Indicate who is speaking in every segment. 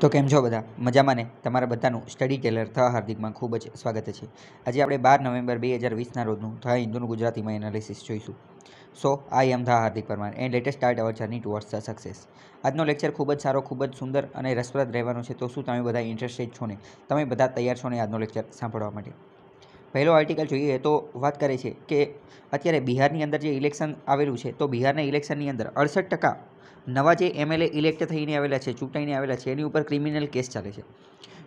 Speaker 1: તો કેમ છો બધા મજામાં ને તમારા બધાનું સ્ટડી ટેલર થા હાર્દિકમાં ખૂબ જ સ્વાગત છે આજે આપણે બાર નવેમ્બર બે હજાર વીસના રોજનું થા હિન્દુનું ગુજરાતીમાં એનાલિસિસ જોઈશું સો I am the Hardik Parmar and let's start our journey towards the success આજનો લેક્ચર ખૂબ જ સારો ખૂબ જ સુંદર અને રસપ્રદ રહેવાનો છે તો શું તમે બધા ઇન્ટરેસ્ટેડ છો ને તમે બધા તૈયાર છો ને આજનો લેક્ચર સાંભળવા માટે પહેલો આર્ટિકલ જોઈએ તો વાત કરે છે કે અત્યારે બિહારની અંદર જે ઇલેક્શન આવેલું છે તો બિહારના ઇલેક્શનની અંદર અડસઠ ટકા નવા જે એમએલએ ઇલેક્ટ થઈને આવેલા છે ચૂંટાઈને આવેલા છે એની ઉપર ક્રિમિનલ કેસ ચાલે છે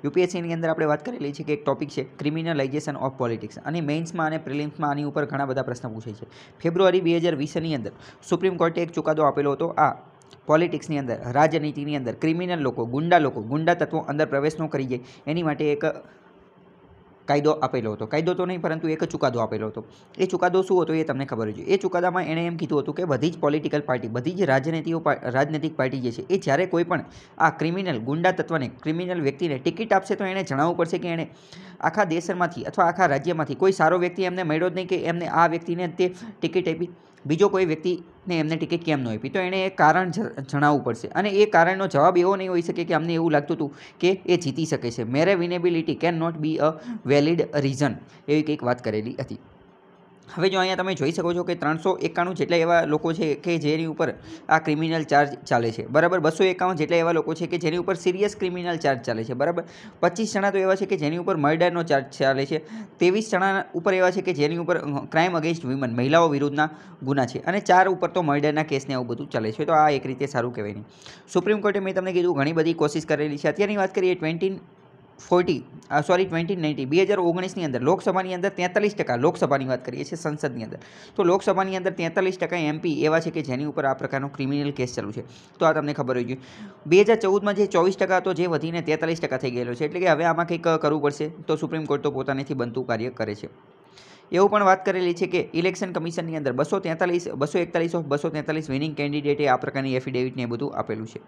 Speaker 1: યુપીએસસીની અંદર આપણે વાત કરેલી છે કે એક ટોપિક છે ક્રિમિનલાઇઝેશન ઓફ પોલિટિક્સ અને મેઇન્સમાં અને પ્રિલિમ્સમાં આની ઉપર ઘણા બધા પ્રશ્ન પૂછાય છે ફેબ્રુઆરી બે હજાર વીસની અંદર સુપ્રીમ કોર્ટે એક ચુકાદો આપેલો હતો આ પોલિટિક્સની અંદર રાજનીતિની અંદર ક્રિમિનલ લોકો ગુંડા લોકો ગુંડા તત્વો અંદર પ્રવેશ ન કરી જાય એની માટે એક કાયદો આપેલો હતો કાયદો તો નહીં પરંતુ એક ચુકાદો આપેલો હતો એ ચુકાદો શું હતો એ તમને ખબર છે એ ચુકાદામાં એણે એમ કીધું હતું કે બધી જ પોલિટિકલ પાર્ટી બધી જ રાજનીતિઓ રાજનૈતિક પાર્ટી જે છે એ જ્યારે કોઈ પણ આ ક્રિમિનલ ગુંડા તત્વને ક્રિમિનલ વ્યક્તિને ટિકિટ આપશે તો એણે જણાવવું પડશે કે એણે આખા દેશમાંથી અથવા આખા રાજ્યમાંથી કોઈ સારો વ્યક્તિ એમને મળ્યો જ નહીં કે એમને આ વ્યક્તિને તે ટિકિટ આપી બીજો કોઈ વ્યક્તિને એમને ટિકિટ કેમ ન આપી તો એણે એ કારણ જણાવવું પડશે અને એ કારણનો જવાબ એવો નહીં હોઈ શકે કે અમને એવું લાગતું હતું કે એ જીતી શકે છે mere winnability can not be a valid reason એવી કંઈક વાત કરેલી હતી હવે જો અહીંયા તમે જોઈ શકો છો કે ત્રણસો એકાણું જેટલા એવા લોકો છે કે જેની ઉપર આ ક્રિમિનલ ચાર્જ ચાલે છે બરાબર બસો એકાવન જેટલા એવા લોકો છે કે જેની ઉપર સિરિયસ ક્રિમિનલ ચાર્જ ચાલે છે બરાબર પચીસ જણા તો એવા છે કે જેની ઉપર મર્ડરનો ચાર્જ ચાલે છે ત્રેવીસ જણા ઉપર એવા છે કે જેની ઉપર ક્રાઇમ અગેન્સ્ટ વિમન મહિલાઓ વિરુદ્ધના ગુના છે અને ચાર ઉપર તો મર્ડરના કેસને આવું બધું ચાલે છે તો આ એક રીતે સારું કહેવાય નહીં સુપ્રીમ કોર્ટે મેં તમને કીધું ઘણી બધી કોશિશ કરેલી છે અત્યારની વાત કરીએ twenty forty sorry twenty ninety બે હજાર ઓગણીસની અંદર લોકસભાની અંદર તેતાલીસ ટકા લોકસભાની વાત કરીએ છીએ સંસદની અંદર તો લોકસભાની અંદર તેતાલીસ ટકા એમપી એવા છે કે જેની ઉપર આ પ્રકારનો ક્રિમિનલ કેસ ચાલુ છે તો આ તમને ખબર હોય ગયું બે હજાર ચૌદમાં જે ચોવીસ ટકા હતો જે વધીને તેતાલીસ ટકા થઈ ગયેલો છે એટલે કે હવે આમાં કંઈક કરવું પડશે તો સુપ્રીમ કોર્ટ તો પોતાનેથી બનતું કાર્ય કરે છે એવું પણ વાત કરેલી છે કે ઇલેક્શન કમિશનની અંદર બસો તેતાલીસ બસો એકતાલીસ ઓફ બસો તેતાલીસ વિનિંગ કેન્ડિડેટે આ પ્રકારની એફિડેવિટને બધું આપેલું છે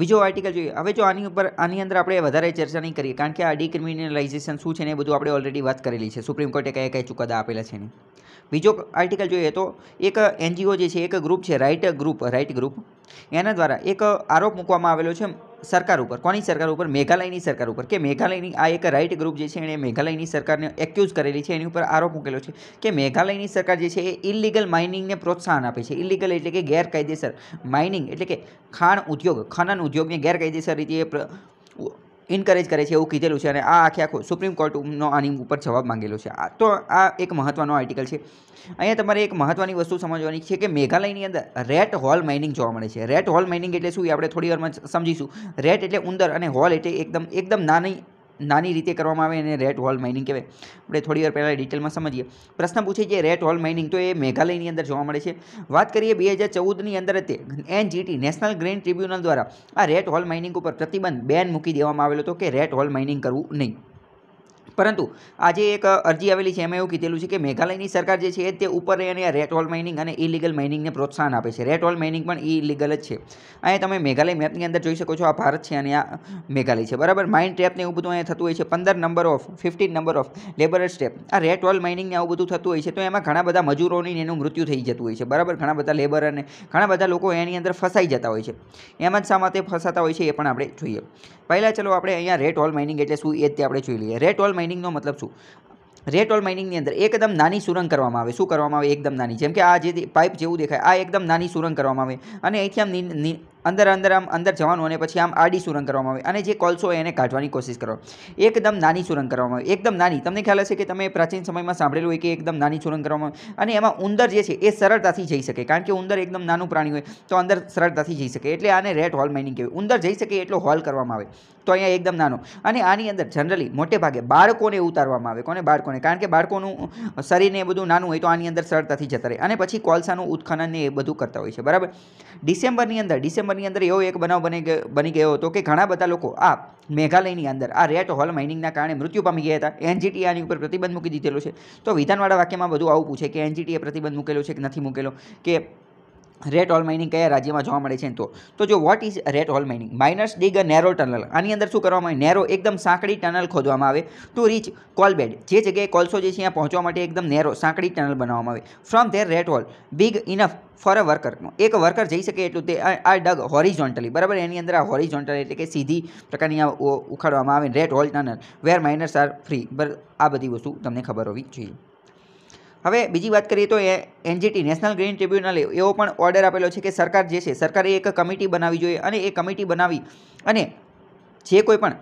Speaker 1: બીજો આર્ટિકલ જોઈએ હવે જો આની ઉપર આની અંદર આપણે વધારે ચર્ચા નહીં કરીએ કારણ કે આ ડિક્રિમિનલાઇઝેશન શું છે ને એ બધું આપણે ઓલરેડી વાત કરેલી છે સુપ્રીમ કોર્ટે કયા કયા ચુકાદા આપેલા છે ને બીજો આર્ટિકલ જોઈએ તો એક એનજીઓ જે છે એક ગ્રુપ છે રાઇટ ગ્રુપ રાઇટ ગ્રુપ એના દ્વારા એક આરોપ મૂકવામાં આવેલો છે સરકાર ઉપર કોની સરકાર ઉપર મેઘાલયની સરકાર ઉપર કે મેઘાલયની આ એક રાઇટ ગ્રુપ જે છે એણે મેઘાલયની સરકારને એક્યુઝ કરેલી છે એની ઉપર આરોપ મૂકેલો છે કે મેઘાલયની સરકાર જે છે એ ઇલિગલ માઇનિંગને પ્રોત્સાહન આપે છે ઇલીગલ એટલે કે ગેરકાયદેસર માઇનિંગ એટલે કે ખાણ ઉદ્યોગ ખનન ઉદ્યોગને ગેરકાયદેસર રીતે ઇન્કરેજ કરે છે એવું કીધેલું છે અને આ આખે આખો સુપ્રીમ કોર્ટનો આની ઉપર જવાબ માંગેલો છે આ તો આ એક મહત્ત્વનો આર્ટિકલ છે અહીંયા તમારે એક મહત્ત્વની વસ્તુ સમજવાની છે કે મેઘાલયની અંદર રેટ હોલ માઇનિંગ જોવા મળે છે રેટ હોલ માઇનિંગ એટલે શું એ આપણે થોડી વારમાં સમજીશું રેટ એટલે ઉંદર અને હોલ એટલે એકદમ એકદમ નાની નાની રીતે કરવામાં આવે એને રેટ હોલ માઇનિંગ કહેવાય આપણે થોડી વાર પહેલાં ડિટેલમાં સમજીએ પ્રશ્ન પૂછે છે રેટ હોલ માઇનિંગ તો એ મેઘાલયની અંદર જોવા મળે છે વાત કરીએ બે હજાર ચૌદની અંદર તે એનજીટી નેશનલ ગ્રીન ટ્રિબ્યુનલ દ્વારા આ રેટ હોલ માઇનિંગ ઉપર પ્રતિબંધ બેન મૂકી દેવામાં આવેલો હતો કે રેટ હોલ માઇનિંગ કરવું નહીં પરંતુ આજે એક અરજી આવેલી છે એમાં એવું કીધેલું છે કે મેઘાલયની સરકાર જે છે તે ઉપર રહીને રેટ ઓલ માઇનિંગ અને ઇલીગલ માઇનિંગને પ્રોત્સાહન આપે છે રેટ ઓલ માઇનિંગ પણ ઇલીગલ જ છે અહીંયા તમે મેઘાલય મેપની અંદર જોઈ શકો છો આ ભારત છે અને આ મેઘાલય છે બરાબર માઇન્ડ ટ્રેપને એવું બધું અહીંયા થતું હોય છે પંદર number of fifteen number of labour step આ રેટ ઓલ માઇનિંગને આવું બધું થતું હોય છે તો એમાં ઘણા બધા મજૂરોની એનું મૃત્યુ થઈ જતું હોય છે બરાબર ઘણા બધા લેબર અને ઘણા બધા લોકો એની અંદર ફસાઈ જતા હોય છે એમ જ શા માટે ફસાતા હોય છે એ પણ આપણે જોઈએ પહેલાં ચલો આપણે અહીંયા રેટ ઓલ માઇનિંગ એટલે શું એ જ આપણે જોઈ લઈએ રેટ ઓલ માઇનિંગનો મતલબ શું રેટ ઓલ માઇનિંગની અંદર એકદમ નાની સુરંગ કરવામાં આવે શું કરવામાં આવે એકદમ નાની જેમ કે આ જે પાઇપ જેવું દેખાય આ એકદમ નાની સુરંગ કરવામાં આવે અને અહીંથી આમ અંદર અંદર આમ અંદર જવાનું અને પછી આમ આડી સુરંગ કરવામાં આવે અને જે કોલસો હોય એને કાઢવાની કોશિશ કરો એકદમ નાની સુરંગ કરવામાં આવે એકદમ નાની તમને ખ્યાલ હશે કે તમે પ્રાચીન સમયમાં સાંભળેલું હોય કે એકદમ નાની સુરંગ કરવામાં આવે અને એમાં ઉંદર જે છે એ સરળતાથી જઈ શકે કારણ કે ઉંદર એકદમ નાનું પ્રાણી હોય તો અંદર સરળતાથી જઈ શકે એટલે આને રેટ હોલ માઇનિંગ કહેવાય ઉંદર જઈ શકે એટલો હોલ કરવામાં આવે તો અહીંયા એકદમ નાનો અને આની અંદર જનરલી મોટે ભાગે બાળકોને ઉતારવામાં આવે કોને બાળકોને કારણ કે બાળકોનું શરીરને એ બધું નાનું હોય તો આની અંદર સરળતાથી જતા રહે અને પછી કોલસાનું ઉત્ખનન ને એ બધું કરતા હોય છે બરાબર ડિસેમ્બરની અંદર ડિસેમ્બર સપ્ટેમ્બરની અંદર એવો એક બનાવ બની ગયો બની ગયો હતો કે ઘણા બધા લોકો આ મેઘાલયની અંદર આ રેટ હોલ માઇનિંગના કારણે મૃત્યુ પામી ગયા હતા એનજીટી આની ઉપર પ્રતિબંધ મૂકી દીધેલો છે તો વિધાનવાળા વાક્યમાં બધું આવું પૂછે કે એનજીટીએ પ્રતિબંધ મૂકેલો છે કે નથી મૂકેલો કે રેટ ઓલ માઇનિંગ કયા રાજ્યમાં જોવા મળે છે તો તો જો what is rat hole mining miners dig a narrow tunnel આની અંદર શું કરવામાં આવે નેરો એકદમ સાંકડી ટનલ ખોદવામાં આવે ટુ રીચ કોલ બેડ જે જગ્યાએ કોલસો જે છે ત્યાં પહોંચવા માટે એકદમ નેરો સાંકડી ટનલ બનાવવામાં આવે from there rat hole big enough for a worker એક વર્કર જઈ શકે એટલું તે આ ડગ હોરિઝોન્ટલી બરાબર એની અંદર આ હોરિઝોન્ટલ એટલે કે સીધી પ્રકારની આ ઉખાડવામાં આવે rat hole tunnel where miners are free આ બધી વસ્તુ તમને ખબર હોવી જોઈએ હવે બીજી વાત કરીએ તો એ એનજીટી નેશનલ ગ્રીન ટ્રિબ્યુનલે એવો પણ ઓર્ડર આપેલો છે કે સરકાર જે છે સરકારે એક કમિટી બનાવવી જોઈએ અને એ કમિટી બનાવી અને જે કોઈ પણ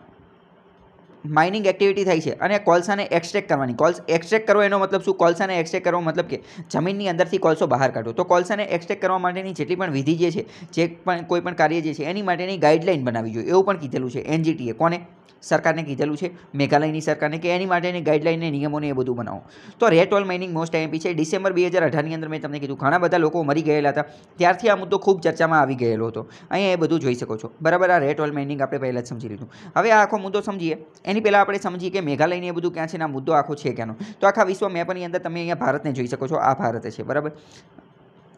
Speaker 1: માઇનિંગ એક્ટિવિટી થાય છે અને કોલસાને એક્સટ્રેક કરવાની કોલ્સ એક્સટ્રેક કરવો એનો મતલબ શું કોલસાને એક્સટ્રેક કરવો મતલબ કે જમીનની અંદરથી કોલસો બહાર કાઢવો તો કોલસાને એક્સટ્રેક કરવા માટેની જેટલી પણ વિધિ જે છે જે પણ કોઈ પણ કાર્ય જે છે એની માટેની ગાઈડલાઇન બનાવી જોઈએ એવું પણ કીધેલું છે એનજીટીએ કોને સરકારને કીધેલું છે મેઘાલયની સરકારને કે એની માટેની ગાઈડલાઇનને નિયમોને એ બધું બનાવો તો રેટ ઓલ માઇનિંગ મોસ્ટ એમ્પી છે ડિસેમ્બર બે હજાર અઢારની અંદર મેં તમને કીધું ઘણા બધા લોકો મરી ગયેલા હતા ત્યારથી આ મુદ્દો ખૂબ ચર્ચામાં આવી ગયેલો હતો અહીંયા એ બધું જોઈ શકો છો બરાબર આ રેટ ઓલ માઇનિંગ આપણે પહેલાં જ સમજી લીધું હવે આ આખો મુદ્દો સમજીએ એની પહેલાં આપણે સમજીએ કે મેઘાલયને એ બધું ક્યાં છે આ મુદ્દો આખો છે ક્યાંનો તો આખા વિશ્વ મેપની અંદર તમે અહીંયા ભારતને જોઈ શકો છો આ ભારત છે બરાબર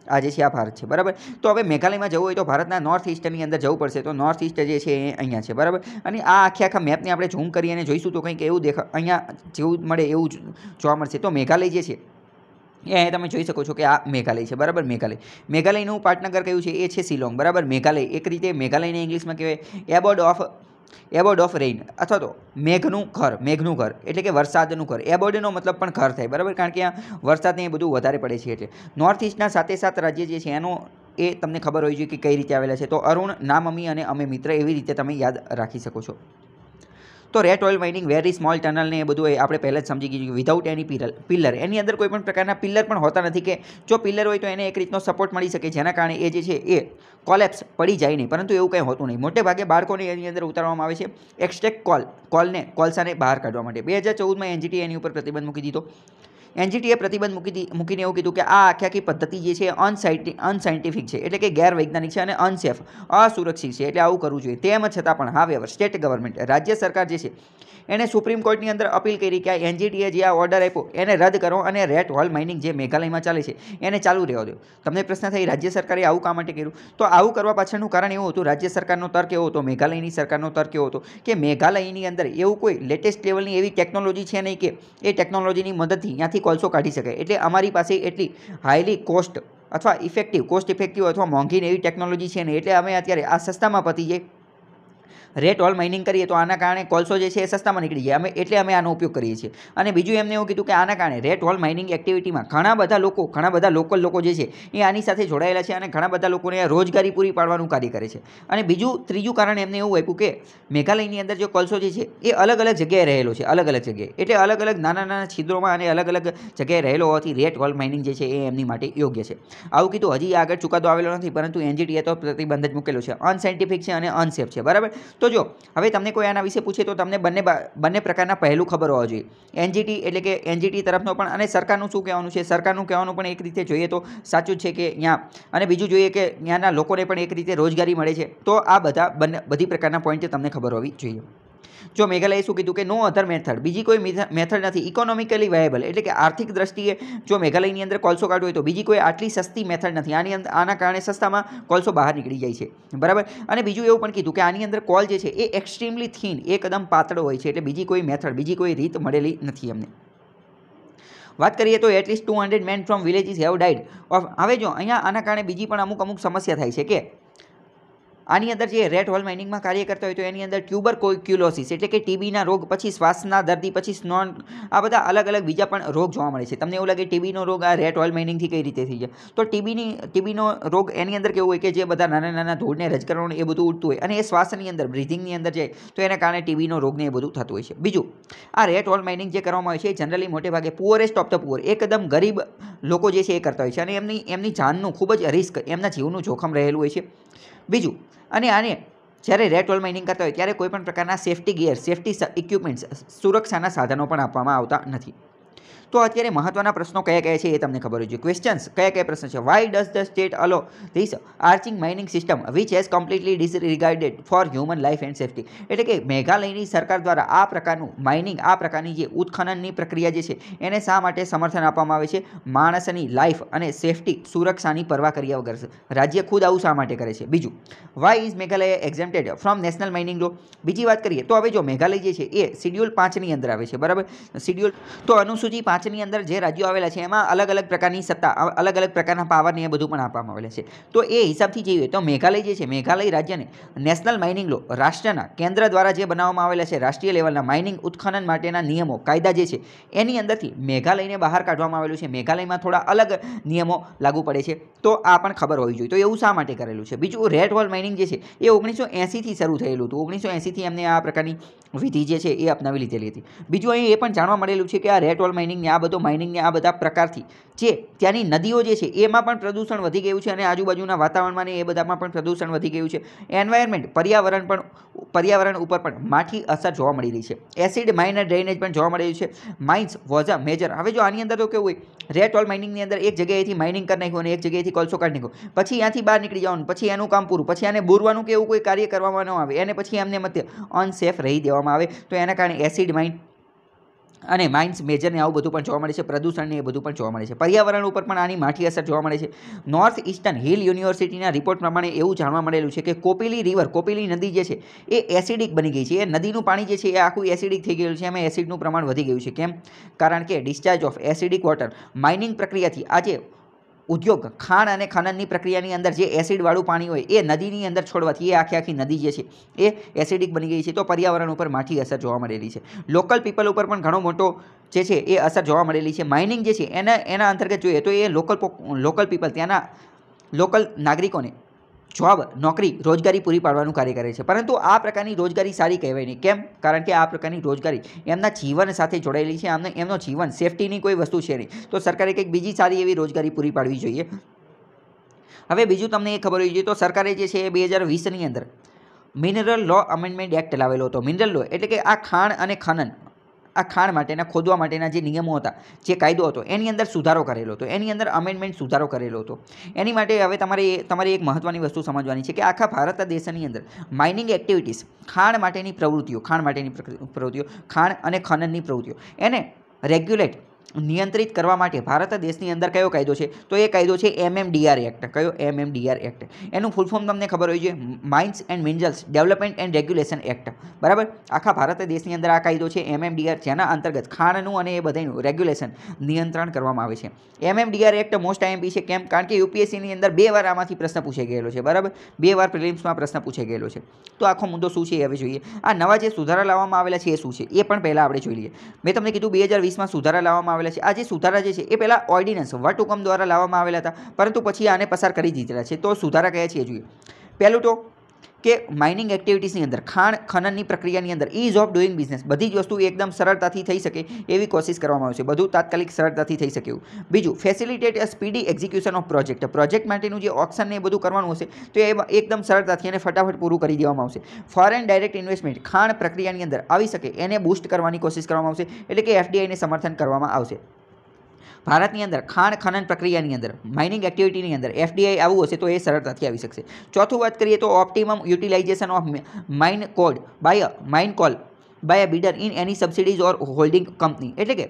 Speaker 1: આજે છે આ ભારત છે બરાબર તો હવે મેઘાલયમાં જવું હોય તો ભારતના નોર્થ ઈસ્ટની અંદર જવું પડશે તો નોર્થ ઈસ્ટ જે છે એ અહીંયા છે બરાબર અને આ આખે આખા મેપને આપણે ઝૂમ કરી અને જોઈશું તો કંઈક એવું દેખા અહીંયા જેવું મળે એવું જોવા મળશે તો મેઘાલય જે છે એ અહીંયા તમે જોઈ શકો છો કે આ મેઘાલય છે બરાબર મેઘાલય મેઘાલયનું પાટનગર કયું છે એ છે શિલોંગ બરાબર મેઘાલય એક રીતે મેઘાલયને ઇંગ્લિશમાં કહેવાય abode of abode of rain અથવા તો મેઘનું ઘર મેઘનું ઘર એટલે કે વરસાદનું ઘર એબોડનો મતલબ પણ ઘર થાય બરાબર કારણ કે આ વરસાદને એ બધું વધારે પડે છે એટલે નોર્થ ઇસ્ટના સાથે સાત રાજ્ય જે છે એનો એ તમને ખબર હોવી જોઈએ કે કઈ રીતે આવેલા છે તો અરુણ નામમી અને અમે મિત્ર એવી રીતે તમે યાદ રાખી શકો છો તો rat hole mining very small tunnel ને એ બધું આપણે પહેલાં જ સમજી ગયું વિધાઉટ એની પિલર પિલર એની અંદર કોઈ પણ પ્રકારના પિલર પણ હોતા નથી કે જો પિલર હોય તો એને એક રીતનો સપોર્ટ મળી શકે જેના કારણે એ જે છે એ કોલેપ્સ પડી જાય નહીં પરંતુ એવું કંઈ હોતું નહીં મોટે ભાગે બાળકોને એની અંદર ઉતારવામાં આવે છે એક્સટેક કોલ કોલને કોલસાને બહાર કાઢવા માટે બે હજાર ચૌદમાં એનજીટી એની ઉપર પ્રતિબંધ મૂકી દીધો એનજીટીએ પ્રતિબંધ મૂકી મૂકીને એવું કીધું કે આ આખી આખી પદ્ધતિ જે છે અનસાઇટી અનસાયન્ટિફિક છે એટલે કે ગેરવૈજ્ઞાનિક છે અને અનસેફ અસુરક્ષિત છે એટલે આવું કરવું જોઈએ તેમ છતાં પણ હાવેવર સ્ટેટ ગવર્મેન્ટ રાજ્ય સરકાર જે છે એણે સુપ્રીમ કોર્ટની અંદર અપીલ કરી કે આ એનજીટીએ જે આ ઓર્ડર આપ્યો એને રદ કરો અને રેટ હોલ માઇનિંગ જે મેઘાલયમાં ચાલે છે એને ચાલુ રહેવા દો તમને પ્રશ્ન થઈ રાજ્ય સરકારે આવું કામ માટે કર્યું તો આવું કરવા પાછળનું કારણ એવું હતું રાજ્ય સરકારનો તર્ક એવો હતો મેઘાલયની સરકારનો તર્ક એવો હતો કે મેઘાલયની અંદર એવું કોઈ લેટેસ્ટ લેવલની એવી ટેકનોલોજી છે નહીં કે એ ટેકનોલોજીની મદદથી ત્યાંથી કોલસો કાઢી શકે એટલે અમારી પાસે એટલી હાઈલી કોસ્ટ અથવા ઇફેક્ટિવ કોસ્ટ ઇફેક્ટિવ અથવા મોંઘી એવી ટેકનોલોજી છે ને એટલે અમે અત્યારે આ સસ્તામાં પતી જાય રેટ ઓલ માઇનિંગ કરીએ તો આના કારણે કોલસો જે છે એ સસ્તામાં નીકળી જાય અમે એટલે અમે આનો ઉપયોગ કરીએ છીએ અને બીજું એમને એવું કીધું કે આના કારણે રેટ ઓલ માઇનિંગ એક્ટિવિટીમાં ઘણા બધા લોકો ઘણા બધા લોકલ લોકો જે છે એ આની સાથે જોડાયેલા છે અને ઘણા બધા લોકોને રોજગારી પૂરી પાડવાનું કાર્ય કરે છે અને બીજું ત્રીજું કારણ એમને એવું આપ્યું કે મેઘાલયની અંદર જે કોલસો જે છે એ અલગ અલગ જગ્યાએ રહેલો છે અલગ અલગ જગ્યાએ એટલે અલગ અલગ નાના નાના છિદ્રોમાં અને અલગ અલગ જગ્યાએ રહેલો હોવાથી રેટ ઓલ માઇનિંગ જે છે એ એમની માટે યોગ્ય છે આવું કીધું હજી આગળ ચુકાદો આવેલો નથી પરંતુ એનજીટીએ તો પ્રતિબંધ જ મૂકેલો છે અનસાયન્ટિફિક છે અને અનસેફ છે બરાબર તો જો હવે તમને કોઈ આના વિશે પૂછે તો તમને બંને બંને પ્રકારના પહેલું ખબર હોવા જોઈએ એનજીટી એટલે કે એનજીટી તરફનો પણ અને સરકારનું શું કહેવાનું છે સરકારનું કહેવાનું પણ એક રીતે જોઈએ તો સાચું છે કે ત્યાં અને બીજું જોઈએ કે ત્યાંના લોકોને પણ એક રીતે રોજગારી મળે છે તો આ બધા બંને બધી પ્રકારના પોઈન્ટ તમને ખબર હોવી જોઈએ જો મેઘાલય શું કીધું કે નો અધર મેથડ બીજી કોઈ મેથડ નથી ઇકોનોમિકલી વાયેબલ એટલે કે આર્થિક દ્રષ્ટિએ જો મેઘાલયની અંદર કોલસો કાઢવો હોય તો બીજી કોઈ આટલી સસ્તી મેથડ નથી આની અંદર આના કારણે સસ્તામાં કોલસો બહાર નીકળી જાય છે બરાબર અને બીજું એવું પણ કીધું કે આની અંદર કોલ જે છે એ એક્સ્ટ્રીમલી થીન એકદમ પાતળો હોય છે એટલે બીજી કોઈ મેથડ બીજી કોઈ રીત મળેલી નથી અમને વાત કરીએ તો at least two hundred men from villages have died of હવે જો અહીંયા આના કારણે બીજી પણ અમુક અમુક સમસ્યા થાય છે કે આની અંદર જે રેડ હોલ માઇનિંગમાં કાર્ય કરતા હોય તો એની અંદર ટ્યુબર ક્યુલોસિસ એટલે કે ટીબીના રોગ પછી શ્વાસના દર્દી પછી સ્નોન આ બધા અલગ અલગ બીજા પણ રોગ જોવા મળે છે તમને એવું લાગે ટીબીનો રોગ આ રેડ હોલ માઇનિંગથી કઈ રીતે થઈ જાય તો ટીબીની ટીબીનો રોગ એની અંદર કેવું હોય કે જે બધા નાના નાના ધૂળને રજકરણો એ બધું ઉડતું હોય અને એ શ્વાસની અંદર બ્રિધિંગની અંદર જાય તો એના કારણે ટીબીનો રોગને એ બધું થતું હોય છે બીજું આ રેડ હોલ માઇનિંગ જે કરવામાં આવે છે એ જનરલી મોટે ભાગે પુઅરેસ્ટ ઓફ ધ પુઅર એકદમ ગરીબ લોકો જે છે એ કરતા હોય છે અને એમની એમની જાનનું ખૂબ જ રિસ્ક એમના જીવનું જોખમ રહેલું હોય છે બીજું અને આને જ્યારે રેટ ઓલ માઇનિંગ કરતા હોય ત્યારે કોઈપણ પ્રકારના સેફ્ટી ગિયર સેફ્ટી ઇક્વિપમેન્ટ્સ સુરક્ષાના સાધનો પણ આપવામાં આવતા નથી તો અત્યારે મહત્ત્વના પ્રશ્નો કયા કયા છે એ તમને ખબર હોય છે ક્વેશ્ચન્સ કયા કયા પ્રશ્નો છે why does the state allow this arching mining system which has completely disregarded for human life and safety એટલે કે મેઘાલયની સરકાર દ્વારા આ પ્રકારનું માઇનિંગ આ પ્રકારની જે ઉત્ખનનની પ્રક્રિયા જે છે એને શા માટે સમર્થન આપવામાં આવે છે માણસની લાઈફ અને સેફટી સુરક્ષાની પરવા કર્યા વગર રાજ્ય ખુદ આવું શા માટે કરે છે બીજું why is Meghalaya exempted from national mining law બીજી વાત કરીએ તો હવે જો મેઘાલય જે છે એ શિડ્યુલ પાંચની અંદર આવે છે બરાબર શિડ્યુલ તો અનુસૂચિ પાંચ પાંચની અંદર જે રાજ્યો આવેલા છે એમાં અલગ અલગ પ્રકારની સત્તા અલગ અલગ પ્રકારના પાવરને એ બધું પણ આપવામાં આવેલા છે તો એ હિસાબથી જોઈએ તો મેઘાલય જે છે મેઘાલય રાજ્યને નેશનલ માઇનિંગ લો રાષ્ટ્રના કેન્દ્ર દ્વારા જે બનાવવામાં આવેલા છે રાષ્ટ્રીય લેવલના માઇનિંગ ઉત્ખનન માટેના નિયમો કાયદા જે છે એની અંદરથી મેઘાલયને બહાર કાઢવામાં આવેલું છે મેઘાલયમાં થોડા અલગ નિયમો લાગુ પડે છે તો આ પણ ખબર હોવી જોઈએ તો એવું શા માટે કરેલું છે બીજું રેડ વોલ માઇનિંગ જે છે એ ઓગણીસો એંસીથી શરૂ થયેલું હતું ઓગણીસો એંસીથી એમને આ પ્રકારની વિધિ જે છે એ અપનાવી લીધેલી હતી બીજું અહીં એ પણ જાણવા મળેલું છે કે આ રેડ વોલ માઇનિંગને આ બધો માઇનિંગને આ બધા પ્રકારથી જે ત્યાંની નદીઓ જે છે એમાં પણ પ્રદૂષણ વધી ગયું છે અને આજુબાજુના વાતાવરણમાં ને એ બધામાં પણ પ્રદૂષણ વધી ગયું છે એન્વાયરમેન્ટ પર્યાવરણ પણ પર્યાવરણ ઉપર પણ માઠી અસર જોવા મળી રહી છે એસિડ માઇનર ડ્રેનેજ પણ જોવા મળી રહ્યું છે માઇન્સ વોઝ અ મેજર હવે જો આની અંદર તો કેવું હોય રેટ ઓલ માઇનિંગની અંદર એક જગ્યાએથી માઇનિંગ કરી નાખ્યું અને એક જગ્યાએથી કોલસો કાઢી નાખ્યો પછી ત્યાંથી બહાર નીકળી જવાનું પછી એનું કામ પૂરું પછી આને બોરવાનું કે એવું કોઈ કાર્ય કરવામાં ન આવે એને પછી એમને મતે અનસેફ રહી દેવામાં આવે તો એના કારણે એસિડ માઇન અને માઇન્સ મેજરને આવું બધું પણ જોવા મળે છે પ્રદૂષણને એ બધું પણ જોવા મળે છે પર્યાવરણ ઉપર પણ આની માઠી અસર જોવા મળે છે નોર્થ ઇસ્ટર્ન હિલ યુનિવર્સિટીના રિપોર્ટ પ્રમાણે એવું જાણવા મળેલું છે કે કોપીલી રિવર કોપીલી નદી જે છે એ એસિડિક બની ગઈ છે એ નદીનું પાણી જે છે એ આખું એસિડિક થઈ ગયેલું છે એમાં એસિડનું પ્રમાણ વધી ગયું છે કેમ કારણ કે discharge of acidic water mining પ્રક્રિયાથી આજે ઉદ્યોગ ખાણ અને ખનનની પ્રક્રિયાની અંદર જે એસિડવાળું પાણી હોય એ નદીની અંદર છોડવાથી એ આખી આખી નદી જે છે એ એસિડિક બની ગઈ છે તો પર્યાવરણ ઉપર માઠી અસર જોવા મળેલી છે લોકલ પીપલ ઉપર પણ ઘણો મોટો જે છે એ અસર જોવા મળેલી છે માઇનિંગ જે છે એના એના અંતર્ગત જોઈએ તો એ લોકલ લોકલ પીપલ ત્યાંના લોકલ નાગરિકોને જોબ નોકરી રોજગારી પૂરી પાડવાનું કાર્ય કરે છે પરંતુ આ પ્રકારની રોજગારી સારી કહેવાય નહીં કેમ કારણ કે આ પ્રકારની રોજગારી એમના જીવન સાથે જોડાયેલી છે એમને એમનો જીવન સેફટીની કોઈ વસ્તુ છે નહીં તો સરકારે કંઈક બીજી સારી એવી રોજગારી પૂરી પાડવી જોઈએ હવે બીજું તમને એ ખબર હોવી જોઈએ તો સરકારે જે છે એ બે હજાર વીસની અંદર મિનરલ લો અમેન્ડમેન્ટ એક્ટ લાવેલો હતો મિનરલ લો એટલે કે આ ખાણ અને ખનન આ ખાણ માટેના ખોદવા માટેના જે નિયમો હતા જે કાયદો હતો એની અંદર સુધારો કરેલો હતો એની અંદર અમેન્ડમેન્ટ સુધારો કરેલો હતો એની માટે હવે તમારે તમારે એક મહત્ત્વની વસ્તુ સમજવાની છે કે આખા ભારત દેશની અંદર માઇનિંગ એક્ટિવિટીઝ ખાણ માટેની પ્રવૃત્તિઓ ખાણ માટેની પ્રવૃત્તિઓ ખાણ અને ખનનની પ્રવૃત્તિઓ એને રેગ્યુલેટ નિયંત્રિત કરવા માટે ભારત દેશની અંદર કયો કાયદો છે તો એ કાયદો છે એમએમડીઆર એક્ટ કયો એમએમડીઆર એક્ટ એનું ફૂલ ફોર્મ તમને ખબર હોય છે mines and minerals development and regulation act બરાબર આખા ભારત દેશની અંદર આ કાયદો છે એમએમડીઆર જેના અંતર્ગત ખાણનું અને એ બધાનું રેગ્યુલેશન નિયંત્રણ કરવામાં આવે છે એમએમડીઆર એક્ટ મોસ્ટ આઈએમપી છે કેમ કારણ કે યુપીએસસીની અંદર બે વાર આમાંથી પ્રશ્ન પૂછાઈ ગયેલો છે બરાબર બે વાર પ્રિલિમ્સમાં પ્રશ્ન પૂછાઈ ગયેલો છે તો આખો મુદ્દો શું છે એ હવે જોઈએ આ નવા જે સુધારા લાવવામાં આવેલા છે એ શું છે એ પણ પહેલાં આપણે જોઈ લઈએ મેં તમને કીધું બે હજાર વીસમાં સુધારા લાવવામાં આવેલા આવેલા છે આ જે સુધારા જે છે એ પહેલાં ઓર્ડિનન્સ વટહુકમ દ્વારા લાવવામાં આવેલા હતા પરંતુ પછી આને પસાર કરી દીધેલા છે તો સુધારા કયા છે જોઈએ પહેલું તો કે માઇનિંગ એક્ટિવિટીસની અંદર ખાણ ખનનની પ્રક્રિયાની અંદર ઇઝ ઓફ ડુઈંગ બિઝનેસ બધી જ વસ્તુ એકદમ સરળતાથી થઈ શકે એવી કોશિશ કરવામાં આવશે બધું તાત્કાલિક સરળતાથી થઈ શકે બીજું facilitate speedy execution of project project માટેનું જે ઓપ્શન ને એ બધું કરવાનું હશે તો એ એકદમ સરળતાથી અને ફટાફટ પૂરું કરી દેવામાં આવશે ફોરેન ડાયરેક્ટ ઇન્વેસ્ટમેન્ટ ખાણ પ્રક્રિયાની અંદર આવી શકે એને બુસ્ટ કરવાની કોશિશ કરવામાં આવશે એટલે કે એફડીઆઈને સમર્થન કરવામાં આવશે ભારતની અંદર ખાણ ખનન પ્રક્રિયાની અંદર માઇનિંગ એક્ટિવિટીની અંદર એફડીઆઈ આવવું હશે તો એ સરળતાથી આવી શકશે ચોથું વાત કરીએ તો optimum utilisation of mine code by mine coal by a bidder in any subsidies or holding company એટલે કે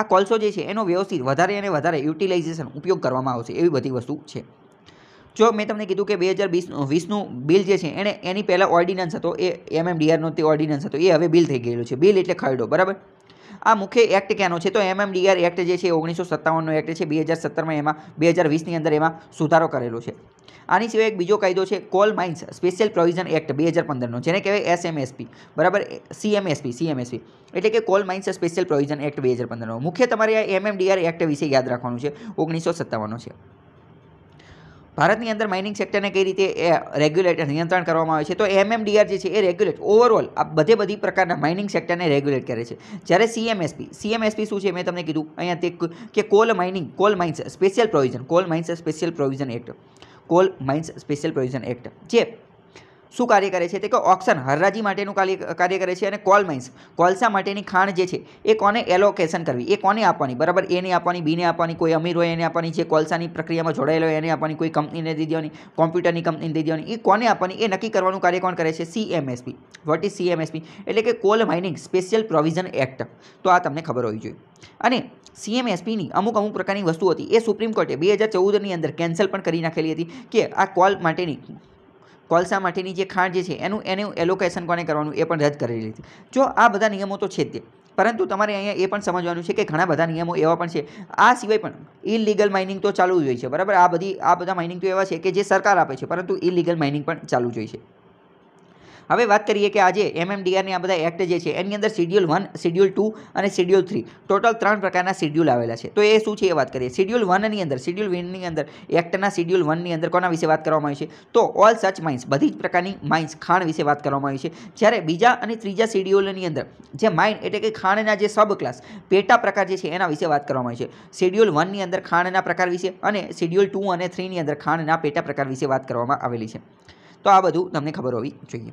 Speaker 1: આ કોલસો જે છે એનો વ્યવસ્થિત વધારે અને વધારે યુટિલાઇઝેશન ઉપયોગ કરવામાં આવશે એવી બધી વસ્તુ છે જો મેં તમને કીધું કે બે હજાર વીસ વીસનું બિલ જે છે એણે એની પહેલાં ઓર્ડિનન્સ હતો એ એમએમડીઆરનો તે ઓર્ડિનન્સ હતો એ હવે બિલ થઈ ગયેલું છે બિલ એટલે ખરડો બરાબર આ મુખ્ય એક્ટ ક્યાંનો છે તો એમએમડીઆર એક્ટ જે છે ઓગણીસો સત્તાવનનો એક્ટ છે બે હજાર સત્તરમાં એમાં બે હજાર વીસની અંદર એમાં સુધારો કરેલો છે આની સિવાય એક બીજો કાયદો છે coal mines special provision act બે હજાર પંદરનો જેને કહેવાય એસએમએસપી બરાબર સીએમએસપી સીએમએસપી એટલે કે coal mines special provision act બે હજાર પંદરનો મુખ્ય તમારે આ એમએમડીઆર એક્ટ વિશે યાદ રાખવાનું છે ઓગણીસો સત્તાવનનો છે ભારતની અંદર માઇનિંગ સેક્ટરને કઈ રીતે એ રેગ્યુલેટ નિયંત્રણ કરવામાં આવે છે તો એમએમડીઆર જે છે એ રેગ્યુલેટ ઓવરઓલ આ બધે બધી પ્રકારના માઇનિંગ સેક્ટરને રેગ્યુલેટ કરે છે જ્યારે સીએમએસપી સીએમએસપી શું છે મેં તમને કીધું અહીંયા તે કે coal mining coal mines special provision coal mines special provision act coal mines special provision act જે શું કાર્ય કરે છે તે કે ઓક્શન હરરાજી માટેનું કાર્ય કરે છે અને કોલ માઇન્સ કોલસા માટેની ખાણ જે છે એ કોને એલોકેશન કરવી એ કોને આપવાની બરાબર એને આપવાની બીને આપવાની કોઈ અમીર હોય એને આપવાની જે કોલસાની પ્રક્રિયામાં જોડાયેલો હોય એને આપવાની કોઈ કંપનીને દઈ દેવાની કોમ્પ્યુટરની કંપનીને દઈ દેવાની એ કોને આપવાની એ નક્કી કરવાનું કાર્ય કોણ કરે છે સીએમએસપી વોટ ઇઝ સીએમએસપી એટલે કે coal mining special provision act તો આ તમને ખબર હોવી જોઈએ અને સીએમએસપીની અમુક અમુક પ્રકારની વસ્તુ હતી એ સુપ્રીમ કોર્ટે બે હજાર ચૌદની અંદર કેન્સલ પણ કરી નાખેલી હતી કે આ કોલ માટેની કોલસા માટેની જે ખાણ જે છે એનું એનું એલોકેશન કોને કરવાનું એ પણ રદ કરી છે જો આ બધા નિયમો તો છે તે પરંતુ તમારે અહીંયા એ પણ સમજવાનું છે કે ઘણા બધા નિયમો એવા પણ છે આ સિવાય પણ ઇલીગલ માઇનિંગ તો ચાલુ જ હોય છે બરાબર આ બધી આ બધા માઇનિંગ તો એવા છે કે જે સરકાર આપે છે પરંતુ ઇલીગલ માઇનિંગ પણ ચાલુ જ હોય છે હવે વાત કરીએ કે આજે એમએમડીઆરની આ બધા એક્ટ જે છે એની અંદર શિડ્યુલ વન શિડ્યુલ ટુ અને શિડ્યુલ થ્રી ટોટલ ત્રણ પ્રકારના શિડ્યુલ આવેલા છે તો એ શું છે એ વાત કરીએ શિડ્યુલ વનની અંદર શિડ્યુલ વનની અંદર એક્ટના શિડ્યુલ વનની અંદર કોના વિશે વાત કરવામાં આવી છે તો ઓલ સચ માઇન્સ બધી જ પ્રકારની માઇન્સ ખાણ વિશે વાત કરવામાં આવી છે જ્યારે બીજા અને ત્રીજા શિડ્યુલની અંદર જે માઇન્ડ એટલે કે ખાણના જે સબ ક્લાસ પેટા પ્રકાર જે છે એના વિશે વાત કરવામાં આવી છે શિડ્યુલ વનની અંદર ખાણના પ્રકાર વિશે અને શિડ્યુલ ટુ અને થ્રીની અંદર ખાણના પેટા પ્રકાર વિશે વાત કરવામાં આવેલી છે તો આ બધું તમને ખબર હોવી જોઈએ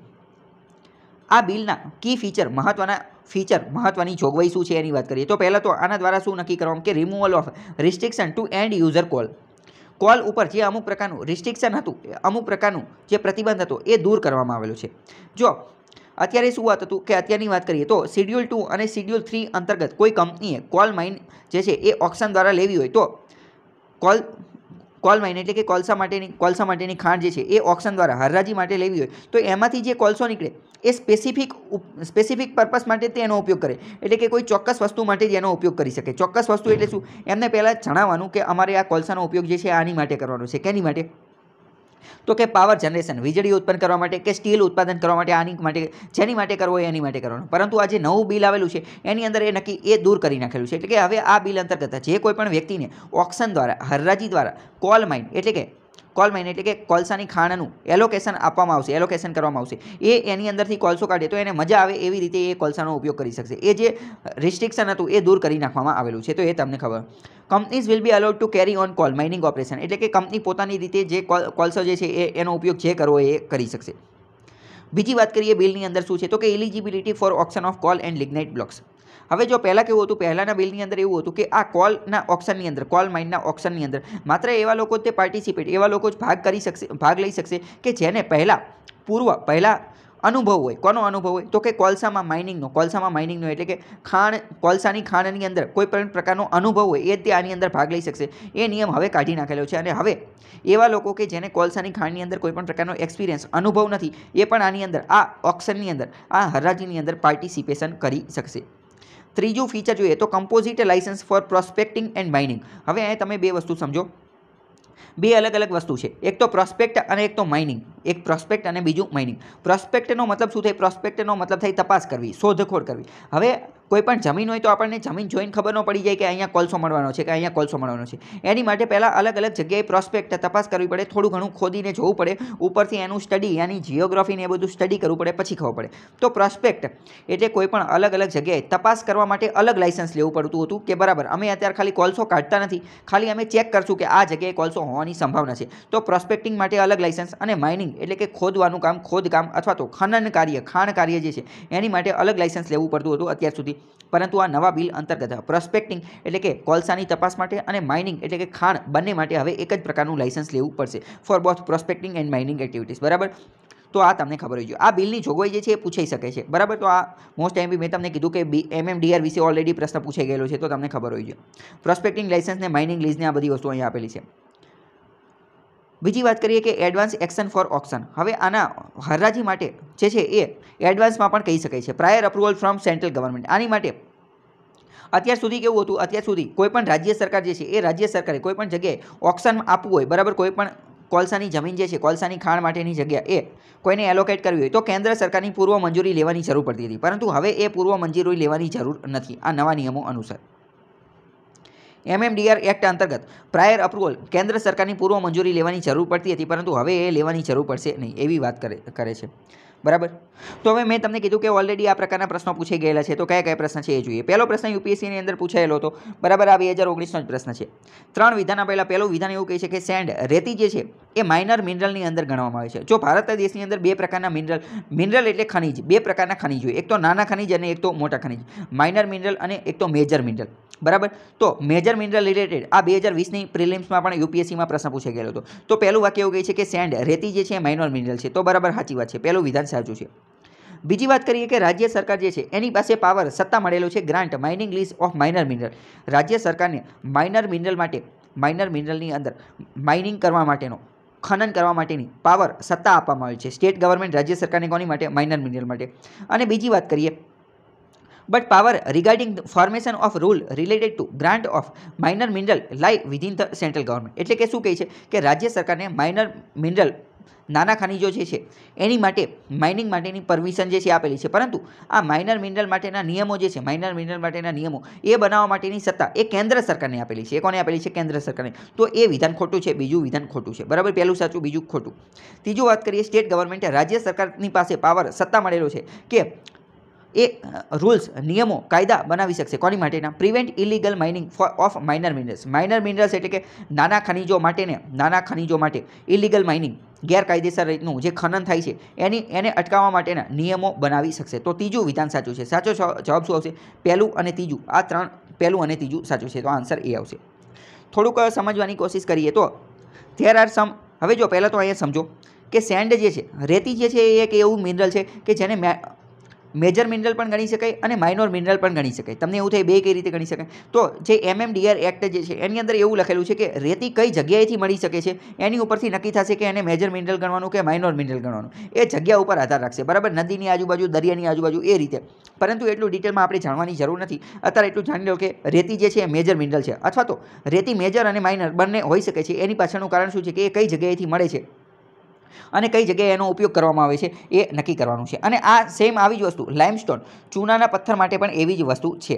Speaker 1: આ બિલના કી ફીચર મહત્ત્વના ફીચર મહત્વની જોગવાઈ શું છે એની વાત કરીએ તો પહેલાં તો આના દ્વારા શું નક્કી કરવામાં કે removal of restriction to end user coal coal ઉપર જે અમુક પ્રકારનું રિસ્ટ્રિક્શન હતું અમુક પ્રકારનું જે પ્રતિબંધ હતો એ દૂર કરવામાં આવેલું છે જો અત્યારે શું વાત હતું કે અત્યારની વાત કરીએ તો શિડ્યુલ ટુ અને શિડ્યુલ થ્રી અંતર્ગત કોઈ કંપનીએ કોલ માઇન જે છે એ ઓપ્શન દ્વારા લેવી હોય તો કોલ કોલ માઇન એટલે કે કોલસા માટેની કોલસા માટેની ખાંડ જે છે એ ઓપ્શન દ્વારા હરરાજી માટે લેવી હોય તો એમાંથી જે કોલસો નીકળે એ સ્પેસિફિક સ્પેસિફિક પર્પસ માટે તે એનો ઉપયોગ કરે એટલે કે કોઈ ચોક્કસ વસ્તુ માટે જ એનો ઉપયોગ કરી શકે ચોક્કસ વસ્તુ એટલે શું એમને પહેલાં જણાવવાનું કે અમારે આ કોલસાનો ઉપયોગ જે છે આની માટે કરવાનો છે કેની માટે તો કે પાવર જનરેશન વીજળી ઉત્પન્ન કરવા માટે કે સ્ટીલ ઉત્પાદન કરવા માટે આની માટે જેની માટે કરવો એની માટે કરવાનું પરંતુ આ જે નવું બિલ આવેલું છે એની અંદર એ નક્કી એ દૂર કરી નાખેલું છે એટલે કે હવે આ બિલ અંતર્ગત જે કોઈ પણ વ્યક્તિને ઓક્શન દ્વારા હરરાજી દ્વારા કોલ માઇન એટલે કે કોલમાઇન એટલે કે કોલસાની ખાણનું એલોકેશન આપવામાં આવશે એલોકેશન કરવામાં આવશે એ એની અંદરથી કોલસો કાઢે તો એને મજા આવે એવી રીતે એ કોલસાનો ઉપયોગ કરી શકશે એ જે રિસ્ટ્રિક્શન હતું એ દૂર કરી નાખવામાં આવેલું છે તો એ તમને ખબર companies will be allowed to carry on coal mining operation એટલે કે કંપની પોતાની રીતે જે કોલસો જે છે એ એનો ઉપયોગ જે કરવો એ કરી શકશે બીજી વાત કરીએ બિલની અંદર શું છે તો કે eligibility for option of coal and lignite blocks હવે જો પહેલાં કેવું હતું પહેલાંના બિલની અંદર એવું હતું કે આ કોલના ઓપ્શનની અંદર કોલ માઇન્ડના ઓપ્શનની અંદર માત્ર એવા લોકો તે પાર્ટિસિપેટ એવા લોકો જ ભાગ કરી શકશે ભાગ લઈ શકશે કે જેને પહેલાં પૂર્વ પહેલાં અનુભવ હોય કોનો અનુભવ હોય તો કે કોલસામાં માઇનિંગનો કોલસામાં માઇનિંગનો એટલે કે ખાણ કોલસાની ખાણની અંદર કોઈ પણ પ્રકારનો અનુભવ હોય એ તે આની અંદર ભાગ લઈ શકશે એ નિયમ હવે કાઢી નાખેલો છે અને હવે એવા લોકો કે જેને કોલસાની ખાણની અંદર કોઈ પણ પ્રકારનો એક્સપિરિયન્સ અનુભવ નથી એ પણ આની અંદર આ ઓક્શનની અંદર આ હરાજીની અંદર પાર્ટિસિપેશન કરી શકશે ત્રીજું ફીચર જોઈએ તો composite licence for prospecting and mining હવે અહીંયા તમે બે વસ્તુ સમજો બે અલગ અલગ વસ્તુ છે એક તો પ્રોસ્પેક્ટ અને એક તો માઇનિંગ એક પ્રોસ્પેક્ટ અને બીજું માઇનિંગ પ્રોસ્પેક્ટનો મતલબ શું થાય પ્રોસ્પેક્ટનો મતલબ થાય તપાસ કરવી શોધખોળ કરવી હવે કોઈ પણ જમીન હોય તો આપણને જમીન જોઈને ખબર ન પડી જાય કે અહીંયા કોલસો મળવાનો છે કે અહીંયા કોલસો મળવાનો છે એની માટે પહેલાં અલગ અલગ જગ્યાએ પ્રોસ્પેક્ટ તપાસ કરવી પડે થોડું ઘણું ખોદીને જોવું પડે ઉપરથી એનું સ્ટડી એની જિયોગ્રાફીને એ બધું સ્ટડી કરવું પડે પછી ખબર પડે તો પ્રોસ્પેક્ટ એટલે કોઈ પણ અલગ અલગ જગ્યાએ તપાસ કરવા માટે અલગ લાઇસન્સ લેવું પડતું હતું કે બરાબર અમે અત્યારે ખાલી કોલસો કાઢતા નથી ખાલી અમે ચેક કરશું કે આ જગ્યાએ કોલસો હોવાની સંભાવના છે તો પ્રોસ્પેક્ટિંગ માટે અલગ લાઇસન્સ અને માઇનિંગ એટલે કે ખોદવાનું કામ ખોદકામ અથવા તો ખનન કાર્ય ખાણ કાર્ય જે છે એની માટે અલગ લાઇસન્સ લેવું પડતું હતું અત્યાર સુધી પરંતુ આ નવા બિલ અંતર્ગત પ્રોસ્પેક્ટિંગ એટલે કે કોલસાની તપાસ માટે અને માઇનિંગ એટલે કે ખાણ બંને માટે હવે એક જ પ્રકારનું લાઇસન્સ લેવું પડશે for both prospecting and mining activities બરાબર તો આ તમને ખબર હોવી જોઈએ આ બિલની જોગવાઈ જે છે એ પૂછાઈ શકે છે બરાબર તો આ મોસ્ટ ટાઈમ બી મેં તમને કીધું કે બી એમએમડીઆર વિશે ઓલરેડી પ્રશ્ન પૂછાઈ ગયેલો છે તો તમને ખબર હોય જોઈએ પ્રોસ્પેક્ટિંગ લાઇસન્સને માઇનિંગ લીઝને આ બધી વસ્તુ અહીંયા આપેલી છે બીજી વાત કરીએ કે એડવાન્સ એક્શન ફોર ઓપ્શન હવે આના હરાજી માટે જે છે એ એડવાન્સમાં પણ કહી શકે છે prior approval from central government આની માટે અત્યાર સુધી કેવું હતું અત્યાર સુધી કોઈપણ રાજ્ય સરકાર જે છે એ રાજ્ય સરકારે કોઈપણ જગ્યાએ ઓક્શન આપવું હોય બરાબર કોઈપણ કોલસાની જમીન જે છે કોલસાની ખાણ માટેની જગ્યા એ કોઈને એલોકેટ કરવી હોય તો કેન્દ્ર સરકારની પૂર્વ મંજૂરી લેવાની જરૂર પડતી હતી પરંતુ હવે એ પૂર્વ મંજૂરી લેવાની જરૂર નથી આ નવા નિયમો અનુસાર એમએમડીઆર એક્ટ અંતર્ગત પ્રાયર અપ્રુવલ કેન્દ્ર સરકારની પૂર્વ મંજૂરી લેવાની જરૂર પડતી હતી પરંતુ હવે એ લેવાની જરૂર પડશે નહીં એવી વાત કરે કરે છે બરાબર તો હવે મેં તમને કીધું કે ઓલરેડી આ પ્રકારના પ્રશ્નો પૂછી ગયેલા છે તો કયા કયા પ્રશ્ન છે એ જોઈએ પહેલો પ્રશ્ન યુપીએસસીની અંદર પૂછાયેલો હતો બરાબર આ બે હજાર ઓગણીસનો જ પ્રશ્ન છે ત્રણ વિધાન પહેલાં પહેલું વિધાન એવું કહે છે કે સેન્ડ રેતી જે છે એ માઇનર મિનરલની અંદર ગણવામાં આવે છે જો ભારત દેશની અંદર બે પ્રકારના મિનરલ મિનરલ એટલે ખનિજ બે પ્રકારના હોય એક તો નાના ખનિજ અને એક તો મોટા ખનિજ માઇનર મિનરલ અને એક તો મેજર મિનરલ બરાબર તો મેજર મિનરલ રિલેટેડ આ બે હજાર વીસની પ્રિલિમ્સમાં પણ યુપીએસસીમાં પ્રશ્ન પૂછાઈ ગયેલો હતો તો પહેલું વાક્ય એવું કહે છે કે સેન્ડ રેતી જે છે એ માઇનર મિનરલ છે તો બરાબર સાચી વાત છે પહેલું વિધાન સાચું છે બીજી વાત કરીએ કે રાજ્ય સરકાર જે છે એની પાસે પાવર સત્તા મળેલો છે grant mining lease of minor mineral રાજ્ય સરકારને માઇનર મિનરલ માટે માઇનર મિનરલની અંદર માઇનિંગ કરવા માટેનો ખનન કરવા માટેની પાવર સત્તા આપવામાં આવી છે સ્ટેટ ગવર્મેન્ટ રાજ્ય સરકારને કોની માટે માઇનર મિનરલ માટે અને બીજી વાત કરીએ but power regarding formation of rule related to grant of minor mineral mineral within the central government એટલે કે શું કહે છે કે રાજ્ય સરકારને માઇનર મિનરલ નાના ખનિજો જે છે એની માટે માઇનિંગ માટેની પરમિશન જે છે આપેલી છે પરંતુ આ માઇનર મિનરલ માટેના નિયમો જે છે માઇનર મિનરલ માટેના નિયમો એ બનાવવા માટેની સત્તા એ કેન્દ્ર સરકારને આપેલી છે એ કોને આપેલી છે કેન્દ્ર સરકારને તો એ વિધાન ખોટું છે બીજું વિધાન ખોટું છે બરાબર પહેલું સાચું બીજું ખોટું ત્રીજું વાત કરીએ સ્ટેટ ગવર્મેન્ટે રાજ્ય સરકારની પાસે પાવર સત્તા મળેલો છે કે એ રૂલ્સ નિયમો કાયદા બનાવી શકશે કોની માટેના prevent illegal mining for of minor minerals minor minerals એટલે કે નાના ખનીજો માટેને નાના ખનીજો માટે ઇલીગલ માઇનિંગ ગેરકાયદેસર રીતનું જે ખનન થાય છે એની એને અટકાવવા માટેના નિયમો બનાવી શકશે તો ત્રીજું વિધાન સાચું છે સાચો જવાબ શું આવશે પહેલું અને ત્રીજું આ ત્રણ પહેલું અને ત્રીજું સાચું છે તો આન્સર એ આવશે થોડુંક સમજવાની કોશિશ કરીએ તો ધેર આર સમ હવે જો પહેલાં તો અહીંયા સમજો કે સેન્ડ જે છે રેતી જે છે એ એક એવું મિનરલ છે કે જેને મેજર મિનરલ પણ ગણી શકાય અને માઇનોર મિનરલ પણ ગણી શકાય તમને એવું થાય બે કઈ રીતે ગણી શકાય તો જે એમએમડીઆર એક્ટ જે છે એની અંદર એવું લખેલું છે કે રેતી કઈ જગ્યાએથી મળી શકે છે એની ઉપરથી નક્કી થશે કે એને મેજર મિનરલ ગણવાનું કે માઇનોર મિનરલ ગણવાનું એ જગ્યા ઉપર આધાર રાખશે બરાબર નદીની આજુબાજુ દરિયાની આજુબાજુ એ રીતે પરંતુ એટલું ડિટેલમાં આપણે જાણવાની જરૂર નથી અત્યારે એટલું જાણી લો કે રેતી જે છે એ મેજર મિનરલ છે અથવા તો રેતી મેજર અને માઇનર બંને હોઈ શકે છે એની પાછળનું કારણ શું છે કે એ કઈ જગ્યાએથી મળે છે અને કઈ જગ્યાએ એનો ઉપયોગ કરવામાં આવે છે એ નક્કી કરવાનું છે અને આ સેમ આવી જ વસ્તુ લાઇમસ્ટોન ચૂનાના પથ્થર માટે પણ એવી જ વસ્તુ છે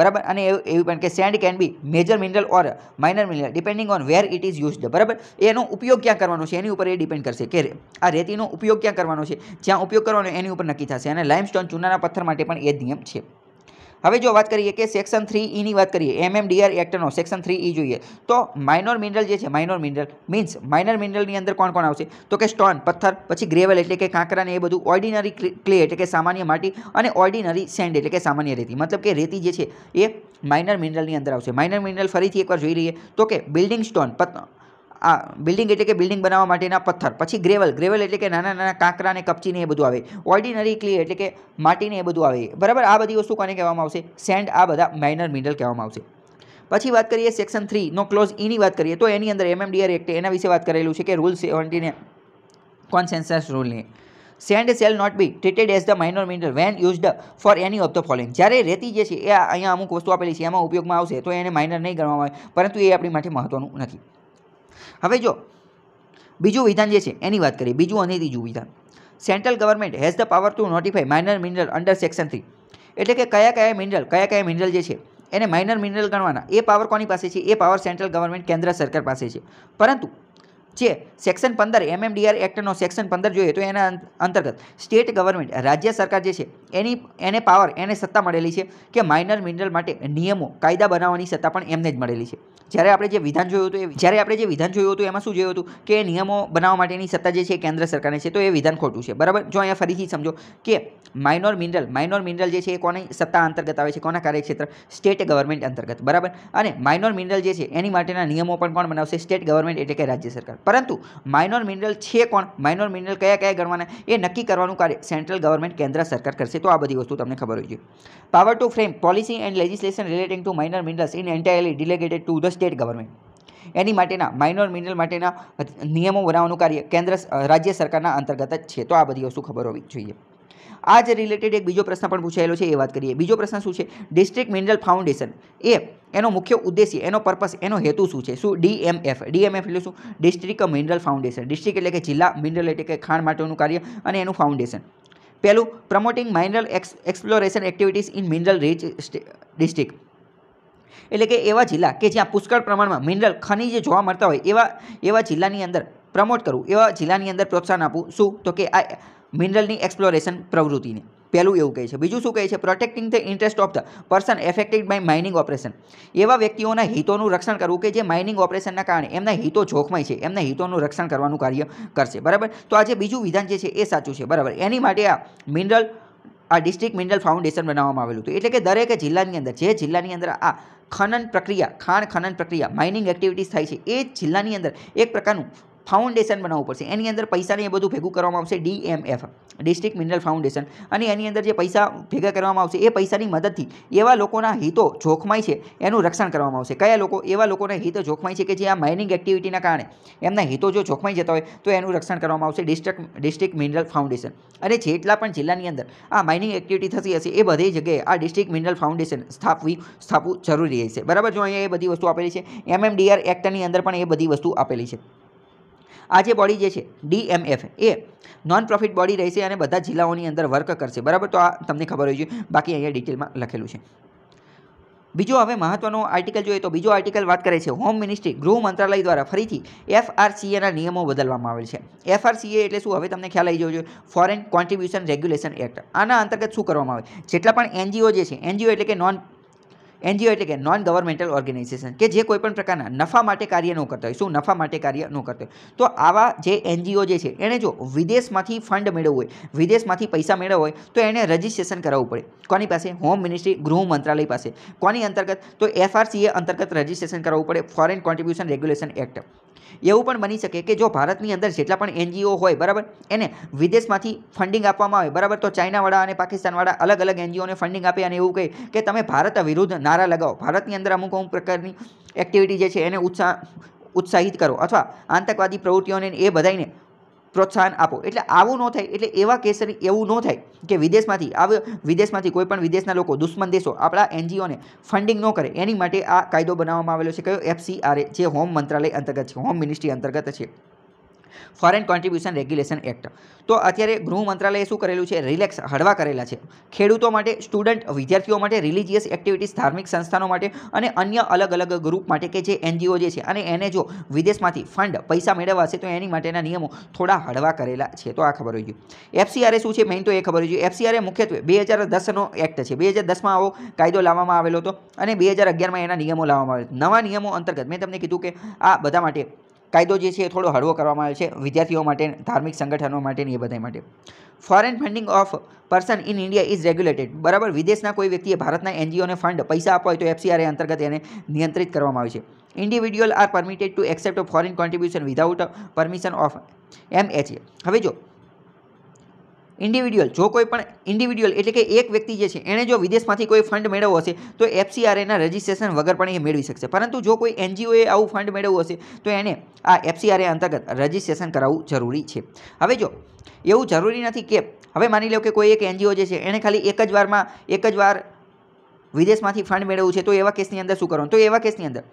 Speaker 1: બરાબર અને એવી પણ કે sand can be major mineral or minor mineral depending on where it is used બરાબર એનો ઉપયોગ ક્યાં કરવાનો છે એની ઉપર એ ડિપેન્ડ કરશે કે આ રેતીનો ઉપયોગ ક્યાં કરવાનો છે જ્યાં ઉપયોગ કરવાનો એની ઉપર નક્કી થશે અને લાઇમસ્ટોન ચૂનાના પથ્થર માટે પણ એ નિયમ છે હવે જો વાત કરીએ કે સેક્શન થ્રી ઈની વાત કરીએ એમએમડીઆર એક્ટનો સેક્શન થ્રી ઈ જોઈએ તો માઇનોર મિનરલ જે છે માઇનોર મિનરલ મીન્સ માઇનર મિનરલની અંદર કોણ કોણ આવશે તો કે સ્ટોન પથ્થર પછી ગ્રેવલ એટલે કે કાંકરાને એ બધું ઓર્ડિનરી ક્લે એટલે કે સામાન્ય માટી અને ઓર્ડિનરી સેન્ડ એટલે કે સામાન્ય રેતી મતલબ કે રેતી જે છે એ માઇનર મિનરલની અંદર આવશે માઇનર મિનરલ ફરીથી એકવાર જોઈ લઈએ તો કે બિલ્ડિંગ સ્ટોન પથ્થર આ બિલ્ડિંગ એટલે કે બિલ્ડિંગ બનાવવા માટેના પથ્થર પછી ગ્રેવલ ગ્રેવલ એટલે કે નાના નાના કાંકરા ને કપચીને એ બધું આવે ઓર્ડિનરી ક્લી એટલે કે માટીને એ બધું આવે બરાબર આ બધી વસ્તુ કોને કહેવામાં આવશે સેન્ડ આ બધા માઇનર મિનરલ કહેવામાં આવશે પછી વાત કરીએ સેક્શન થ્રીનો ક્લોઝ એની વાત કરીએ તો એની અંદર એમએમડીઆર એક્ટે એના વિશે વાત કરેલું છે કે રૂલ સેવન્ટીને કોન્સેન્સસ રૂલને sand shall not be treated as the minor mineral when used for any of the following જ્યારે રેતી જે છે એ અહીંયા અમુક વસ્તુ આપેલી છે એમાં ઉપયોગમાં આવશે તો એને માઇનર નહીં ગણવામાં આવે પરંતુ એ આપણી માટે મહત્વનું નથી હવે જો બીજું વિધાન જે છે એની વાત કરીએ બીજું અને ત્રીજું વિધાન central government has the power to notify minor mineral under section three એટલે કે કયા કયા મિનરલ કયા કયા મિનરલ જે છે એને માઇનર મિનરલ ગણવાના એ પાવર કોની પાસે છે એ પાવર સેન્ટ્રલ ગવર્મેન્ટ કેન્દ્ર સરકાર પાસે છે પરંતુ જે સેક્શન પંદર એમએમડીઆર એક્ટનો સેક્શન પંદર જોઈએ તો એના અંતર્ગત સ્ટેટ ગવર્મેન્ટ રાજ્ય સરકાર જે છે એની એને પાવર એને સત્તા મળેલી છે કે માઇનર મિનરલ માટે નિયમો કાયદા બનાવવાની સત્તા પણ એમને જ મળેલી છે જ્યારે આપણે જે વિધાન જોયું હતું એ જ્યારે આપણે જે વિધાન જોયું હતું એમાં શું જોયું હતું કે નિયમો બનાવવા માટેની સત્તા જે છે કેન્દ્ર સરકારને છે તો એ વિધાન ખોટું છે બરાબર જો અહીંયા ફરીથી સમજો કે માઇનોર મિનરલ માઇનોર મિનરલ જે છે એ કોની સત્તા અંતર્ગત આવે છે કોના કાર્યક્ષેત્ર સ્ટેટ ગવર્મેન્ટ અંતર્ગત બરાબર અને માઇનોર મિનરલ જે છે એની માટેના નિયમો પણ કોણ બનાવશે સ્ટેટ ગવર્મેન્ટ એટલે કે રાજ્ય સરકાર પરંતુ માઇનોર મિનરલ છે કોણ માઇનોર મિનરલ કયા કયા ગણવાના એ નક્કી કરવાનું કાર્ય સેન્ટ્રલ ગવર્મેન્ટ કેન્દ્ર સરકાર કરશે તો આ બધી વસ્તુ તમને ખબર હોય છે power to frame policy and legislation relating to minor minerals in entirely delegated to the state government એની માટેના માઇનોર મિનરલ માટેના નિયમો બનાવવાનું કાર્ય કેન્દ્ર રાજ્ય સરકારના અંતર્ગત જ છે તો આ બધી વસ્તુ ખબર હોવી જોઈએ આ જ રિલેટેડ એક બીજો પ્રશ્ન પણ પૂછાયેલો છે એ વાત કરીએ બીજો પ્રશ્ન શું છે ડિસ્ટ્રિક્ટ મિનરલ ફાઉન્ડેશન એ એનો મુખ્ય ઉદ્દેશ્ય એનો પર્પસ એનો હેતુ શું છે શું ડીએમએફ ડીએમએફ એટલે શું ડિસ્ટ્રિક્ટ મિનરલ ફાઉન્ડેશન ડિસ્ટ્રિક્ટ એટલે કે જિલ્લા મિનરલ એટલે કે ખાણ માટેનું કાર્ય અને એનું ફાઉન્ડેશન પહેલું promoting mineral exploration activities in mineral rich district એટલે કે એવા જિલ્લા કે જ્યાં પુષ્કળ પ્રમાણમાં મિનરલ ખનીજ જોવા મળતા હોય એવા એવા જિલ્લાની અંદર પ્રમોટ કરવું એવા જિલ્લાની અંદર પ્રોત્સાહન આપવું શું તો કે આ મિનરલની એક્સપ્લોરેશન પ્રવૃત્તિને પહેલું એવું કહે છે બીજું શું કહે છે protecting the interest of the person affected by mining operation એવા વ્યક્તિઓના હિતોનું રક્ષણ કરવું કે જે માઇનિંગ ઓપરેશનના કારણે એમના હિતો જોખમાય છે એમના હિતોનું રક્ષણ કરવાનું કાર્ય કરશે બરાબર તો આજે બીજું વિધાન જે છે એ સાચું છે બરાબર એની માટે આ મિનરલ આ ડિસ્ટ્રિક્ટ મિનરલ ફાઉન્ડેશન બનાવવામાં આવેલું હતું એટલે કે દરેક જિલ્લાની અંદર જે જિલ્લાની અંદર આ ખનન પ્રક્રિયા ખાણ ખનન પ્રક્રિયા માઇનિંગ એક્ટિવિટીઝ થાય છે એ જિલ્લાની અંદર એક પ્રકારનું ફાઉન્ડેશન બનાવવું પડશે એની અંદર પૈસાને એ બધું ભેગું કરવામાં આવશે ડીએમએફ ડિસ્ટ્રિક્ટ મિનરલ ફાઉન્ડેશન અને એની અંદર જે પૈસા ભેગા કરવામાં આવશે એ પૈસાની મદદથી એવા લોકોના હિતો જોખમાય છે એનું રક્ષણ કરવામાં આવશે કયા લોકો એવા લોકોના હિતો જોખમાય છે કે જે આ માઇનિંગ એક્ટિવિટીના કારણે એમના હિતો જો જોખમાઈ જતા હોય તો એનું રક્ષણ કરવામાં આવશે ડિસ્ટ્રિક્ટ ડિસ્ટ્રિક્ટ મિનરલ ફાઉન્ડેશન અને જેટલા પણ જિલ્લાની અંદર આ માઇનિંગ એક્ટિવિટી થતી હશે એ બધી જગ્યાએ આ ડિસ્ટ્રિક્ટ મિનરલ ફાઉન્ડેશન સ્થાપવી સ્થાપવું જરૂરી રહેશે બરાબર જો અહીંયા એ બધી વસ્તુ આપેલી છે એમએમડીઆર એક્ટની અંદર પણ એ બધી વસ્તુ આપેલી છે આ જે બોડી જે છે ડીએમએફ એ નોન પ્રોફિટ બોડી રહેશે અને બધા જિલ્લાઓની અંદર વર્ક કરશે બરાબર તો આ તમને ખબર હોય છે બાકી અહીંયા ડિટેલમાં લખેલું છે બીજો હવે મહત્વનો આર્ટિકલ જોઈએ તો બીજો આર્ટિકલ વાત કરે છે હોમ મિનિસ્ટ્રી ગૃહ મંત્રાલય દ્વારા ફરીથી એફઆરસીએના નિયમો બદલવામાં આવેલ છે એફઆરસીએ એટલે શું હવે તમને ખ્યાલ આવી જવો ફોરેન કોન્ટ્રીબ્યુશન રેગ્યુલેશન એક્ટ આના અંતર્ગત શું કરવામાં આવે જેટલા પણ એનજીઓ જે છે એનજીઓ એટલે કે નોન એનજીઓ એટલે કે નોન ગવર્મેન્ટલ ઓર્ગેનાઇઝેશન કે જે કોઈપણ પ્રકારના નફા માટે કાર્ય ન કરતા હોય શું નફા માટે કાર્ય ન કરતા હોય તો આવા જે એનજીઓ જે છે એણે જો વિદેશમાંથી ફંડ મેળવવું હોય વિદેશમાંથી પૈસા મેળવવો હોય તો એણે રજિસ્ટ્રેશન કરાવવું પડે કોની પાસે હોમ મિનિસ્ટ્રી ગૃહ મંત્રાલય પાસે કોની અંતર્ગત તો એફઆરસીએ અંતર્ગત રજિસ્ટ્રેશન કરાવવું પડે ફોરેન કોન્ટ્રીબ્યુશન રેગ્યુલેશન એક્ટ એવું પણ બની શકે કે જો ભારતની અંદર જેટલા પણ એનજીઓ હોય બરાબર એને વિદેશમાંથી ફંડિંગ આપવામાં આવે બરાબર તો ચાઇનાવાળા અને પાકિસ્તાનવાળા અલગ અલગ એનજીઓને ફંડિંગ આપે અને એવું કહે કે તમે ભારત વિરુદ્ધ નારા લગાવો ભારતની અંદર અમુક અમુક પ્રકારની એક્ટિવિટી જે છે એને ઉત્સાહ ઉત્સાહિત કરો અથવા આતંકવાદી પ્રવૃત્તિઓને એ બધાને પ્રોત્સાહન આપો એટલે આવું ન થાય એટલે એવા કેસની એવું ન થાય કે વિદેશમાંથી આવે વિદેશમાંથી કોઈ પણ વિદેશના લોકો દુશ્મન દેશો આપણા એનજીઓને ફંડિંગ ન કરે એની માટે આ કાયદો બનાવવામાં આવેલો છે કયો એફસીઆરએ જે હોમ મંત્રાલય અંતર્ગત છે હોમ મિનિસ્ટ્રી અંતર્ગત છે ફોરેન કોન્ટ્રીબ્યુશન રેગ્યુલેશન એક્ટ તો અત્યારે ગૃહ મંત્રાલયે શું કરેલું છે રિલેક્સ હળવા કરેલા છે ખેડૂતો માટે સ્ટુડન્ટ વિદ્યાર્થીઓ માટે રિલિજિયસ એક્ટિવિટીઝ ધાર્મિક સંસ્થાનો માટે અને અન્ય અલગ અલગ ગ્રુપ માટે કે જે એનજીઓ જે છે અને એને જો વિદેશમાંથી ફંડ પૈસા મેળવવા છે તો એની માટેના નિયમો થોડા હળવા કરેલા છે તો આ ખબર હોય ગયું એફસીઆરએ શું છે મેઇન તો એ ખબર હોય ગયું એફસીઆરએ મુખ્યત્વે બે હજાર દસનો એક્ટ છે બે હજાર દસમાં આવો કાયદો લાવવામાં આવેલો હતો અને બે હજાર અગિયારમાં એના નિયમો લાવવામાં આવેલા નવા નિયમો અંતર્ગત મેં તમને કીધું કે આ બધા માટે કાયદો જે છે એ થોડો હળવો કરવામાં આવ્યો છે વિદ્યાર્થીઓ માટે ધાર્મિક સંગઠનો માટે એ બધા માટે foreign funding of person in India is regulated બરાબર વિદેશના કોઈ વ્યક્તિએ ભારતના એનજીઓને ફંડ પૈસા આપવા હોય તો એફસીઆરએ અંતર્ગત એને નિયંત્રિત કરવામાં આવે છે individual are permitted to accept foreign contribution without permission of M H હવે જો ઇન્ડિવિડ્યુઅલ જો કોઈ પણ ઇન્ડિવિડ્યુઅલ એટલે કે એક વ્યક્તિ જે છે એણે જો વિદેશમાંથી કોઈ ફંડ મેળવવો હશે તો એફસીઆરએના રજિસ્ટ્રેશન વગર પણ એ મેળવી શકશે પરંતુ જો કોઈ એનજીઓએ આવું ફંડ મેળવવું હશે તો એને આ એફસીઆરએ અંતર્ગત રજિસ્ટ્રેશન કરાવવું જરૂરી છે હવે જો એવું જરૂરી નથી કે હવે માની લો કે કોઈ એક એનજીઓ જે છે એણે ખાલી એક જ વારમાં એક જ વાર વિદેશમાંથી ફંડ મેળવવું છે તો એવા કેસની અંદર શું કરવાનું તો એવા કેસની અંદર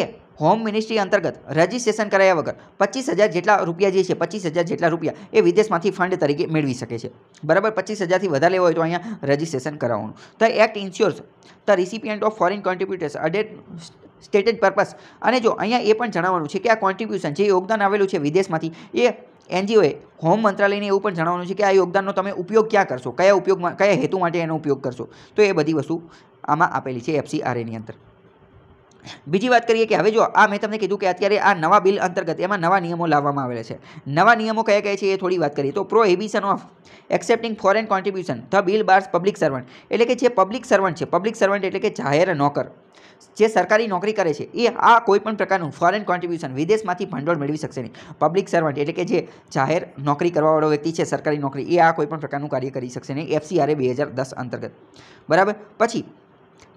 Speaker 1: એ હોમ મિનિસ્ટ્રી અંતર્ગત રજિસ્ટ્રેશન કરાયા વગર પચીસ હજાર જેટલા રૂપિયા જે છે પચીસ હજાર જેટલા રૂપિયા એ વિદેશમાંથી ફંડ તરીકે મેળવી શકે છે બરાબર પચીસ હજારથી વધારે લેવો હોય તો અહીંયા રજિસ્ટ્રેશન કરાવવાનું the act ensures the recipient of foreign contributors at the stated purpose અને જો અહીંયા એ પણ જણાવવાનું છે કે આ કોન્ટ્રીબ્યુશન જે યોગદાન આવેલું છે વિદેશમાંથી એ એનજીઓએ હોમ મંત્રાલયને એવું પણ જણાવવાનું છે કે આ યોગદાનનો તમે ઉપયોગ ક્યાં કરશો કયા ઉપયોગમાં કયા હેતુ માટે એનો ઉપયોગ કરશો તો એ બધી વસ્તુ આમાં આપેલી છે એફસીઆરએની અંદર બીજી વાત કરીએ કે હવે જો આ મેં તમને કીધું કે અત્યારે આ નવા બિલ અંતર્ગત એમાં નવા નિયમો લાવવામાં આવેલા છે નવા નિયમો કયા કયા છે એ થોડી વાત કરીએ તો prohibition of accepting foreign contribution the bill bars public servant એટલે કે જે પબ્લિક સર્વન્ટ છે પબ્લિક સર્વન્ટ એટલે કે જાહેર નોકર જે સરકારી નોકરી કરે છે એ આ કોઈપણ પ્રકારનું ફોરેન કોન્ટ્રીબ્યુશન વિદેશમાંથી ભંડોળ મેળવી શકશે નહીં પબ્લિક સર્વન્ટ એટલે કે જે જાહેર નોકરી કરવાવાળો વ્યક્તિ છે સરકારી નોકરી એ આ કોઈપણ પ્રકારનું કાર્ય કરી શકશે નહીં એફસીઆરએ બે હજાર દસ અંતર્ગત બરાબર પછી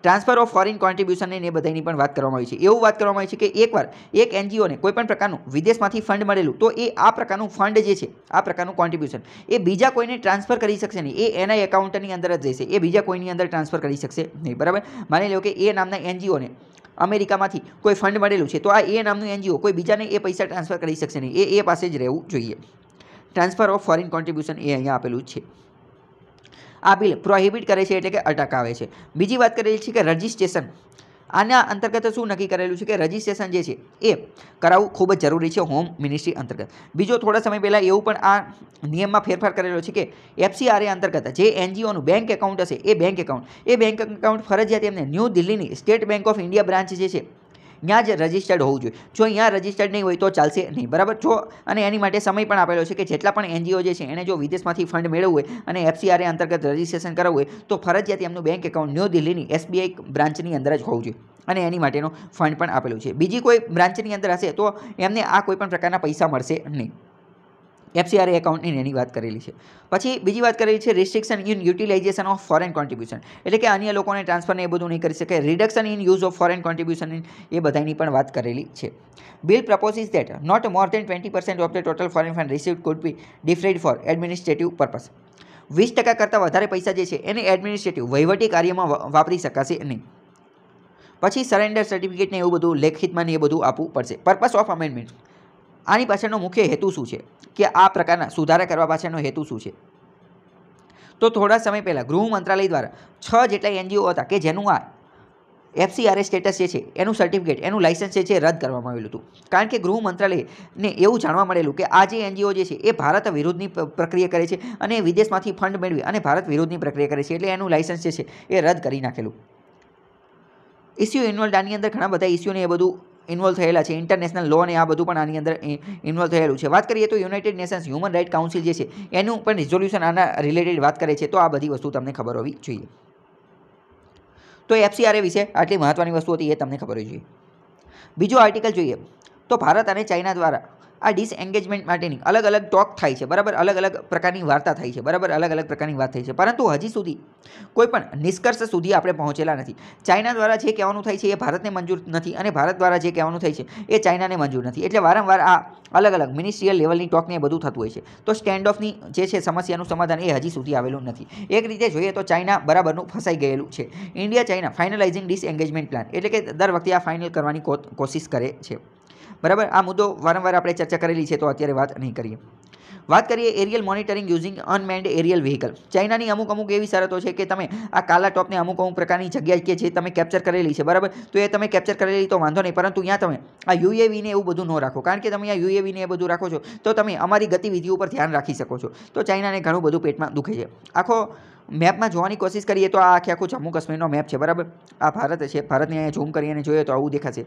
Speaker 1: ટ્રાન્સફર ઓફ ફોરિન કોન્ટ્રીબ્યુશન એ બધાની પણ વાત કરવામાં આવી છે એવું વાત કરવામાં આવી છે કે એકવાર એક એનજીઓને કોઈપણ પ્રકારનું વિદેશમાંથી ફંડ મળેલું તો એ આ પ્રકારનું ફંડ જે છે આ પ્રકારનું કોન્ટ્રીબ્યુશન એ બીજા કોઈને ટ્રાન્સફર કરી શકશે નહીં એ એના એકાઉન્ટની અંદર જ જશે એ બીજા કોઈની અંદર ટ્રાન્સફર કરી શકશે નહીં બરાબર માની લો કે એ નામના એનજીઓને અમેરિકામાંથી કોઈ ફંડ મળેલું છે તો આ એ નામનું એનજીઓ કોઈ બીજાને એ પૈસા ટ્રાન્સફર કરી શકશે નહીં એ એ પાસે જ રહેવું જોઈએ ટ્રાન્સફર ઓફ ફોરેન કોન્ટ્રીબ્યુશન એ અહીંયા આપેલું છે આ બિલ પ્રોહિબિટ કરે છે એટલે કે અટકાવે છે બીજી વાત કરેલી છે કે રજિસ્ટ્રેશન આના અંતર્ગત શું નક્કી કરેલું છે કે રજિસ્ટ્રેશન જે છે એ કરાવવું ખૂબ જ જરૂરી છે હોમ મિનિસ્ટ્રી અંતર્ગત બીજો થોડા સમય પહેલાં એવું પણ આ નિયમમાં ફેરફાર કરેલો છે કે એફસીઆરએ અંતર્ગત જે એનજીઓનું બેંક એકાઉન્ટ હશે એ બેંક એકાઉન્ટ એ બેંક એકાઉન્ટ ફરજિયાત એમને ન્યૂ દિલ્હીની state bank of India branch જે છે ત્યાં જ રજિસ્ટર્ડ હોવું જોઈએ જો અહીંયા રજિસ્ટર્ડ નહીં હોય તો ચાલશે નહીં બરાબર જો અને એની માટે સમય પણ આપેલો છે કે જેટલા પણ એનજીઓ જે છે એને જો વિદેશમાંથી ફંડ મેળવવું હોય અને એફસીઆરએ અંતર્ગત રજિસ્ટ્રેશન કરવું હોય તો ફરજિયાત એમનું બેંક એકાઉન્ટ ન્યૂ દિલ્હીની એસબીઆઈ બ્રાન્ચની અંદર જ હોવું જોઈએ અને એની માટેનો ફંડ પણ આપેલો છે બીજી કોઈ બ્રાન્ચની અંદર હશે તો એમને આ કોઈપણ પ્રકારના પૈસા મળશે નહીં એફસીઆરએ એકાઉન્ટની એની વાત કરેલી છે પછી બીજી વાત કરેલી છે restriction in utilisation of foreign contribution એટલે કે અન્ય લોકોને ટ્રાન્સફરને એ બધું નહીં કરી શકે reduction in use of foreign contribution એ બધાની પણ વાત કરેલી છે bill proposes that not more than twenty percent of the total foreign fund received could be deferred for administrative purpose વીસ ટકા કરતાં વધારે પૈસા જે છે એને એડમિનિસ્ટ્રેટિવ વહીવટી કાર્યમાં વાપરી શકાશે નહીં પછી સરેન્ડર સર્ટિફિકેટને એવું બધું લેખિતમાં ને એ બધું આપવું પડશે પર્પસ ઓફ અમેન્ડમેન્ટ આની પાછળનો મુખ્ય હેતુ શું છે કે આ પ્રકારના સુધારા કરવા પાછળનો હેતુ શું છે તો થોડા સમય પહેલાં ગૃહ મંત્રાલય દ્વારા છ જેટલા એનજીઓ હતા કે જેનું આ એફસીઆરએ સ્ટેટસ જે છે એનું સર્ટિફિકેટ એનું લાઇસન્સ જે છે રદ કરવામાં આવેલું હતું કારણ કે ગૃહ મંત્રાલયને એવું જાણવા મળેલું કે આ જે એનજીઓ જે છે એ ભારત વિરોધની પ્રક્રિયા કરે છે અને વિદેશમાંથી ફંડ મેળવી અને ભારત વિરોધની પ્રક્રિયા કરે છે એટલે એનું લાઇસન્સ જે છે એ રદ કરી નાખેલું ઇસ્યુ એન્યુઅલ ડાની અંદર ઘણા બધા ઇસ્યુને એ બધું ઇન્વોલ્વ થયેલા છે ઇન્ટરનેશનલ લો અને આ બધું પણ આની અંદર ઇન્વોલ્વ થયેલું છે વાત કરીએ તો United Nations human right council જે છે એનું પણ રિઝોલ્યુશન આના રિલેટેડ વાત કરે છે તો આ બધી વસ્તુ તમને ખબર હોવી જોઈએ તો એફસીઆરએ વિશે આટલી મહત્ત્વની વસ્તુ હતી એ તમને ખબર હોવી જોઈએ બીજો આર્ટિકલ જોઈએ તો ભારત અને ચાઇના દ્વારા આ ડિસએન્ગેજમેન્ટ માટેની અલગ અલગ ટોક થાય છે બરાબર અલગ અલગ પ્રકારની વાર્તા થાય છે બરાબર અલગ અલગ પ્રકારની વાત થાય છે પરંતુ હજી સુધી કોઈ પણ નિષ્કર્ષ સુધી આપણે પહોંચેલા નથી ચાઇના દ્વારા જે કહેવાનું થાય છે એ ભારતને મંજૂર નથી અને ભારત દ્વારા જે કહેવાનું થાય છે એ ચાઇનાને મંજૂર નથી એટલે વારંવાર આ અલગ અલગ મિનિસ્ટ્રીયલ લેવલની ટોકને એ બધું થતું હોય છે તો સ્ટેન્ડ ઓફની જે છે સમસ્યાનું સમાધાન એ હજી સુધી આવેલું નથી એક રીતે જોઈએ તો ચાઇના બરાબરનું ફસાઈ ગયેલું છે India China finalising disengagement plan એટલે કે દર વખતે આ ફાઇનલ કરવાની કોશિશ કરે છે બરાબર આ મુદ્દો વારંવાર આપણે ચર્ચા કરેલી છે તો અત્યારે વાત નહીં કરીએ વાત કરીએ aerial monitoring using unmanned aerial vehicle ચાઇનાની અમુક અમુક એવી શરતો છે કે તમે આ કાલા ટોપને અમુક અમુક પ્રકારની જગ્યાએ કે જે તમે કેપ્ચર કરેલી છે બરાબર તો એ તમે કેપ્ચર કરેલી તો વાંધો નહીં પરંતુ ત્યાં તમે આ યુએવીને એવું બધું ન રાખો કારણ કે તમે આ યુએવીને એ બધું રાખો છો તો તમે અમારી ગતિવિધિ ઉપર ધ્યાન રાખી શકો છો તો ચાઇનાને ઘણું બધું પેટમાં દુખે છે આખો મેપમાં જોવાની કોશિશ કરીએ તો આ આખે આખું જમ્મુ કાશ્મીરનો મેપ છે બરાબર આ ભારત છે ભારતને અહીંયા ઝૂમ કરીને જોઈએ તો આવું દેખાશે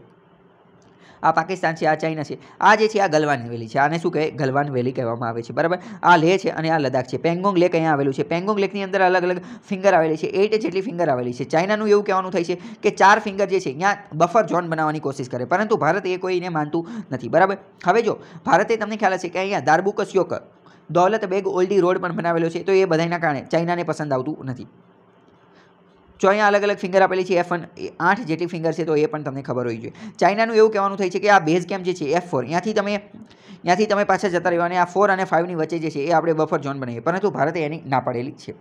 Speaker 1: આ પાકિસ્તાન છે આ ચાઇના છે આ જે છે આ ગલવાન વેલી છે આને શું કહે ગલવાન વેલી કહેવામાં આવે છે બરાબર આ લે છે અને આ લદ્દાખ છે પેંગોંગ લેક અહીંયા આવેલું છે પેંગોંગ લેકની અંદર અલગ અલગ ફિંગર આવેલી છે એઇટ જેટલી ફિંગર આવેલી છે ચાઇનાનું એવું કહેવાનું થાય છે કે ચાર ફિંગર જે છે ત્યાં બફર ઝોન બનાવવાની કોશિશ કરે પરંતુ ભારત એ કોઈને માનતું નથી બરાબર હવે જો ભારતે તમને ખ્યાલ છે કે અહીંયા દારબુકસ દારબુકસ્યોક દોલત બેગ ઓલ્ડી રોડ પણ બનાવેલો છે તો એ બધાના કારણે ચાઇનાને પસંદ આવતું નથી જો અહીંયા અલગ અલગ ફિંગર આપેલી છે એફ વન આઠ જેટલી ફિંગર છે તો એ પણ તમને ખબર હોવી જોઈએ ચાઇનાનું એવું કહેવાનું થાય છે કે આ બેઝ કેમ્પ જે છે એફ ફોર ત્યાંથી તમે ત્યાંથી તમે પાછા જતા રહ્યો અને આ ફોર અને ફાઇવની વચ્ચે જે છે એ આપણે બફર ઝોન બનાવીએ પરંતુ ભારતે એની ના પાડેલી છે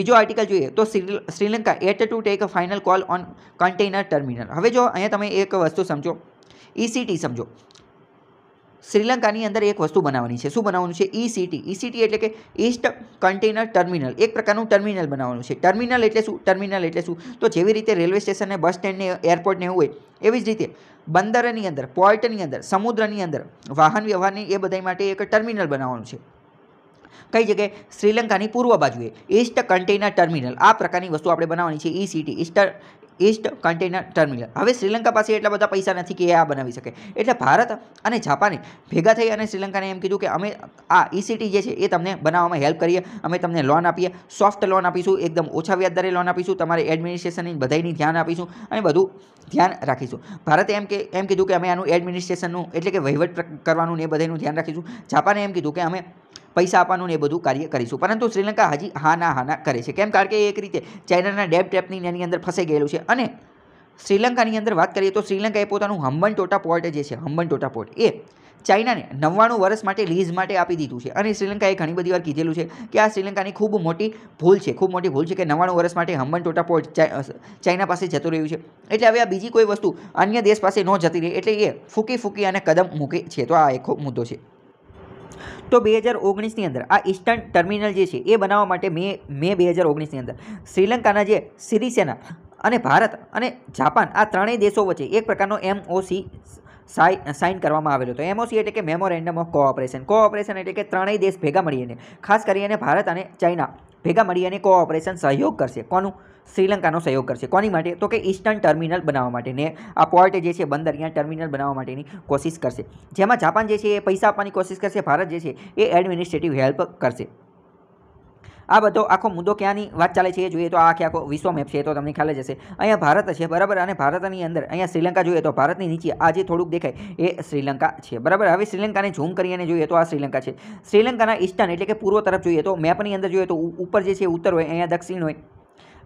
Speaker 1: બીજો આર્ટિકલ જોઈએ તો Sri Lanka yet to take final call on container terminal હવે જો અહીંયા તમે એક વસ્તુ સમજો ઈસીટી e સમજો શ્રીલંકાની અંદર એક વસ્તુ બનાવવાની છે શું બનાવવાનું છે ઈસીટી e ઈસીટી e એટલે કે ઇસ્ટ કન્ટેનર ટર્મિનલ એક પ્રકારનું ટર્મિનલ બનાવવાનું છે ટર્મિનલ એટલે શું ટર્મિનલ એટલે શું તો જેવી રીતે રેલવે સ્ટેશનને બસ સ્ટેન્ડને એરપોર્ટને હોય એવી જ રીતે બંદરની અંદર પોર્ટની અંદર સમુદ્રની અંદર વાહન વ્યવહારની એ બધા માટે એક ટર્મિનલ બનાવવાનું છે કઈ જગ્યાએ શ્રીલંકાની પૂર્વ બાજુએ ઈસ્ટ કન્ટેનર ટર્મિનલ આ પ્રકારની વસ્તુ આપણે બનાવવાની છે ઈસીટી e ઇસ્ટર ઈસ્ટ કન્ટેનર ટર્મિનલ હવે શ્રીલંકા પાસે એટલા બધા પૈસા નથી કે એ આ બનાવી શકે એટલે ભારત અને જાપાને ભેગા થઈ અને શ્રીલંકાને એમ કીધું કે અમે આ ઈસીટી e જે છે એ તમને બનાવવામાં હેલ્પ કરીએ અમે તમને લોન આપીએ સોફ્ટ લોન આપીશું એકદમ ઓછા વ્યાજદરે લોન આપીશું તમારે એડમિનિસ્ટ્રેશનની બધાની ધ્યાન આપીશું અને બધું ધ્યાન રાખીશું ભારતે એમ કે એમ કીધું કે અમે આનું એડમિનિસ્ટ્રેશનનું એટલે કે વહીવટ કરવાનું ને બધાનું ધ્યાન રાખીશું જાપાને એમ કીધું કે અમે પૈસા આપવાનું ને એ બધું કાર્ય કરીશું પરંતુ શ્રીલંકા હજી હા ના હા ના કરે છે કેમ કારણ કે એક રીતે ચાઇનાના ડેપ ટેપની એની અંદર ફસાઈ ગયેલું છે અને શ્રીલંકાની અંદર વાત કરીએ તો શ્રીલંકાએ પોતાનું હમ્બન ટોટા પોર્ટ જે છે હમ્બન ટોટા પોર્ટ એ ચાઇનાને નવ્વાણું વર્ષ માટે લીઝ માટે આપી દીધું છે અને શ્રીલંકાએ ઘણી બધી વાર કીધેલું છે કે આ શ્રીલંકાની ખૂબ મોટી ભૂલ છે ખૂબ મોટી ભૂલ છે કે નવ્વાણું વર્ષ માટે હમ્બન ટોટા પોર્ટ ચાઇના પાસે જતું રહ્યું છે એટલે હવે આ બીજી કોઈ વસ્તુ અન્ય દેશ પાસે ન જતી રહે એટલે એ ફૂકી ફૂકી અને કદમ મૂકે છે તો આ એક મુદ્દો છે તો બે હજાર ઓગણીસની અંદર આ ઈસ્ટર્ન ટર્મિનલ જે છે એ બનાવવા માટે મે મે બે હજાર ઓગણીસની અંદર શ્રીલંકાના જે સિરિસેના અને ભારત અને જાપાન આ ત્રણેય દેશો વચ્ચે એક પ્રકારનો એમઓસી સાઇન કરવામાં આવેલો હતો એમઓસી એટલે કે મેમોરેન્ડમ ઓફ કોઓપરેશન કોઓપરેશન એટલે કે ત્રણેય દેશ ભેગા મળીને ખાસ કરીને ભારત અને ચાઇના ભેગા મળી અને કોઓપરેશન સહયોગ કરશે કોનું શ્રીલંકાનો સહયોગ કરશે કોની માટે તો કે ઈસ્ટર્ન ટર્મિનલ બનાવવા માટે ને આ પોર્ટ જે છે બંદર ત્યાં ટર્મિનલ બનાવવા માટેની કોશિશ કરશે જેમાં જાપાન જે છે એ પૈસા આપવાની કોશિશ કરશે ભારત જે છે એ એડમિનિસ્ટ્રેટિવ હેલ્પ કરશે આ બધો આખો મુદ્દો ક્યાંની વાત ચાલે છે એ જોઈએ તો આ આખે આખો વિશ્વ મેપ છે તો તમને ખ્યાલ જ હશે અહીંયા ભારત છે બરાબર અને ભારતની અંદર અહીંયા શ્રીલંકા જોઈએ તો ભારતની નીચે આ જે થોડુંક દેખાય એ શ્રીલંકા છે બરાબર હવે શ્રીલંકાને ઝૂમ કરીને જોઈએ તો આ શ્રીલંકા છે શ્રીલંકાના ઈસ્ટર્ન એટલે કે પૂર્વ તરફ જોઈએ તો મેપની અંદર જોઈએ તો ઉપર જે છે ઉત્તર હોય અહીંયા દક્ષિણ હોય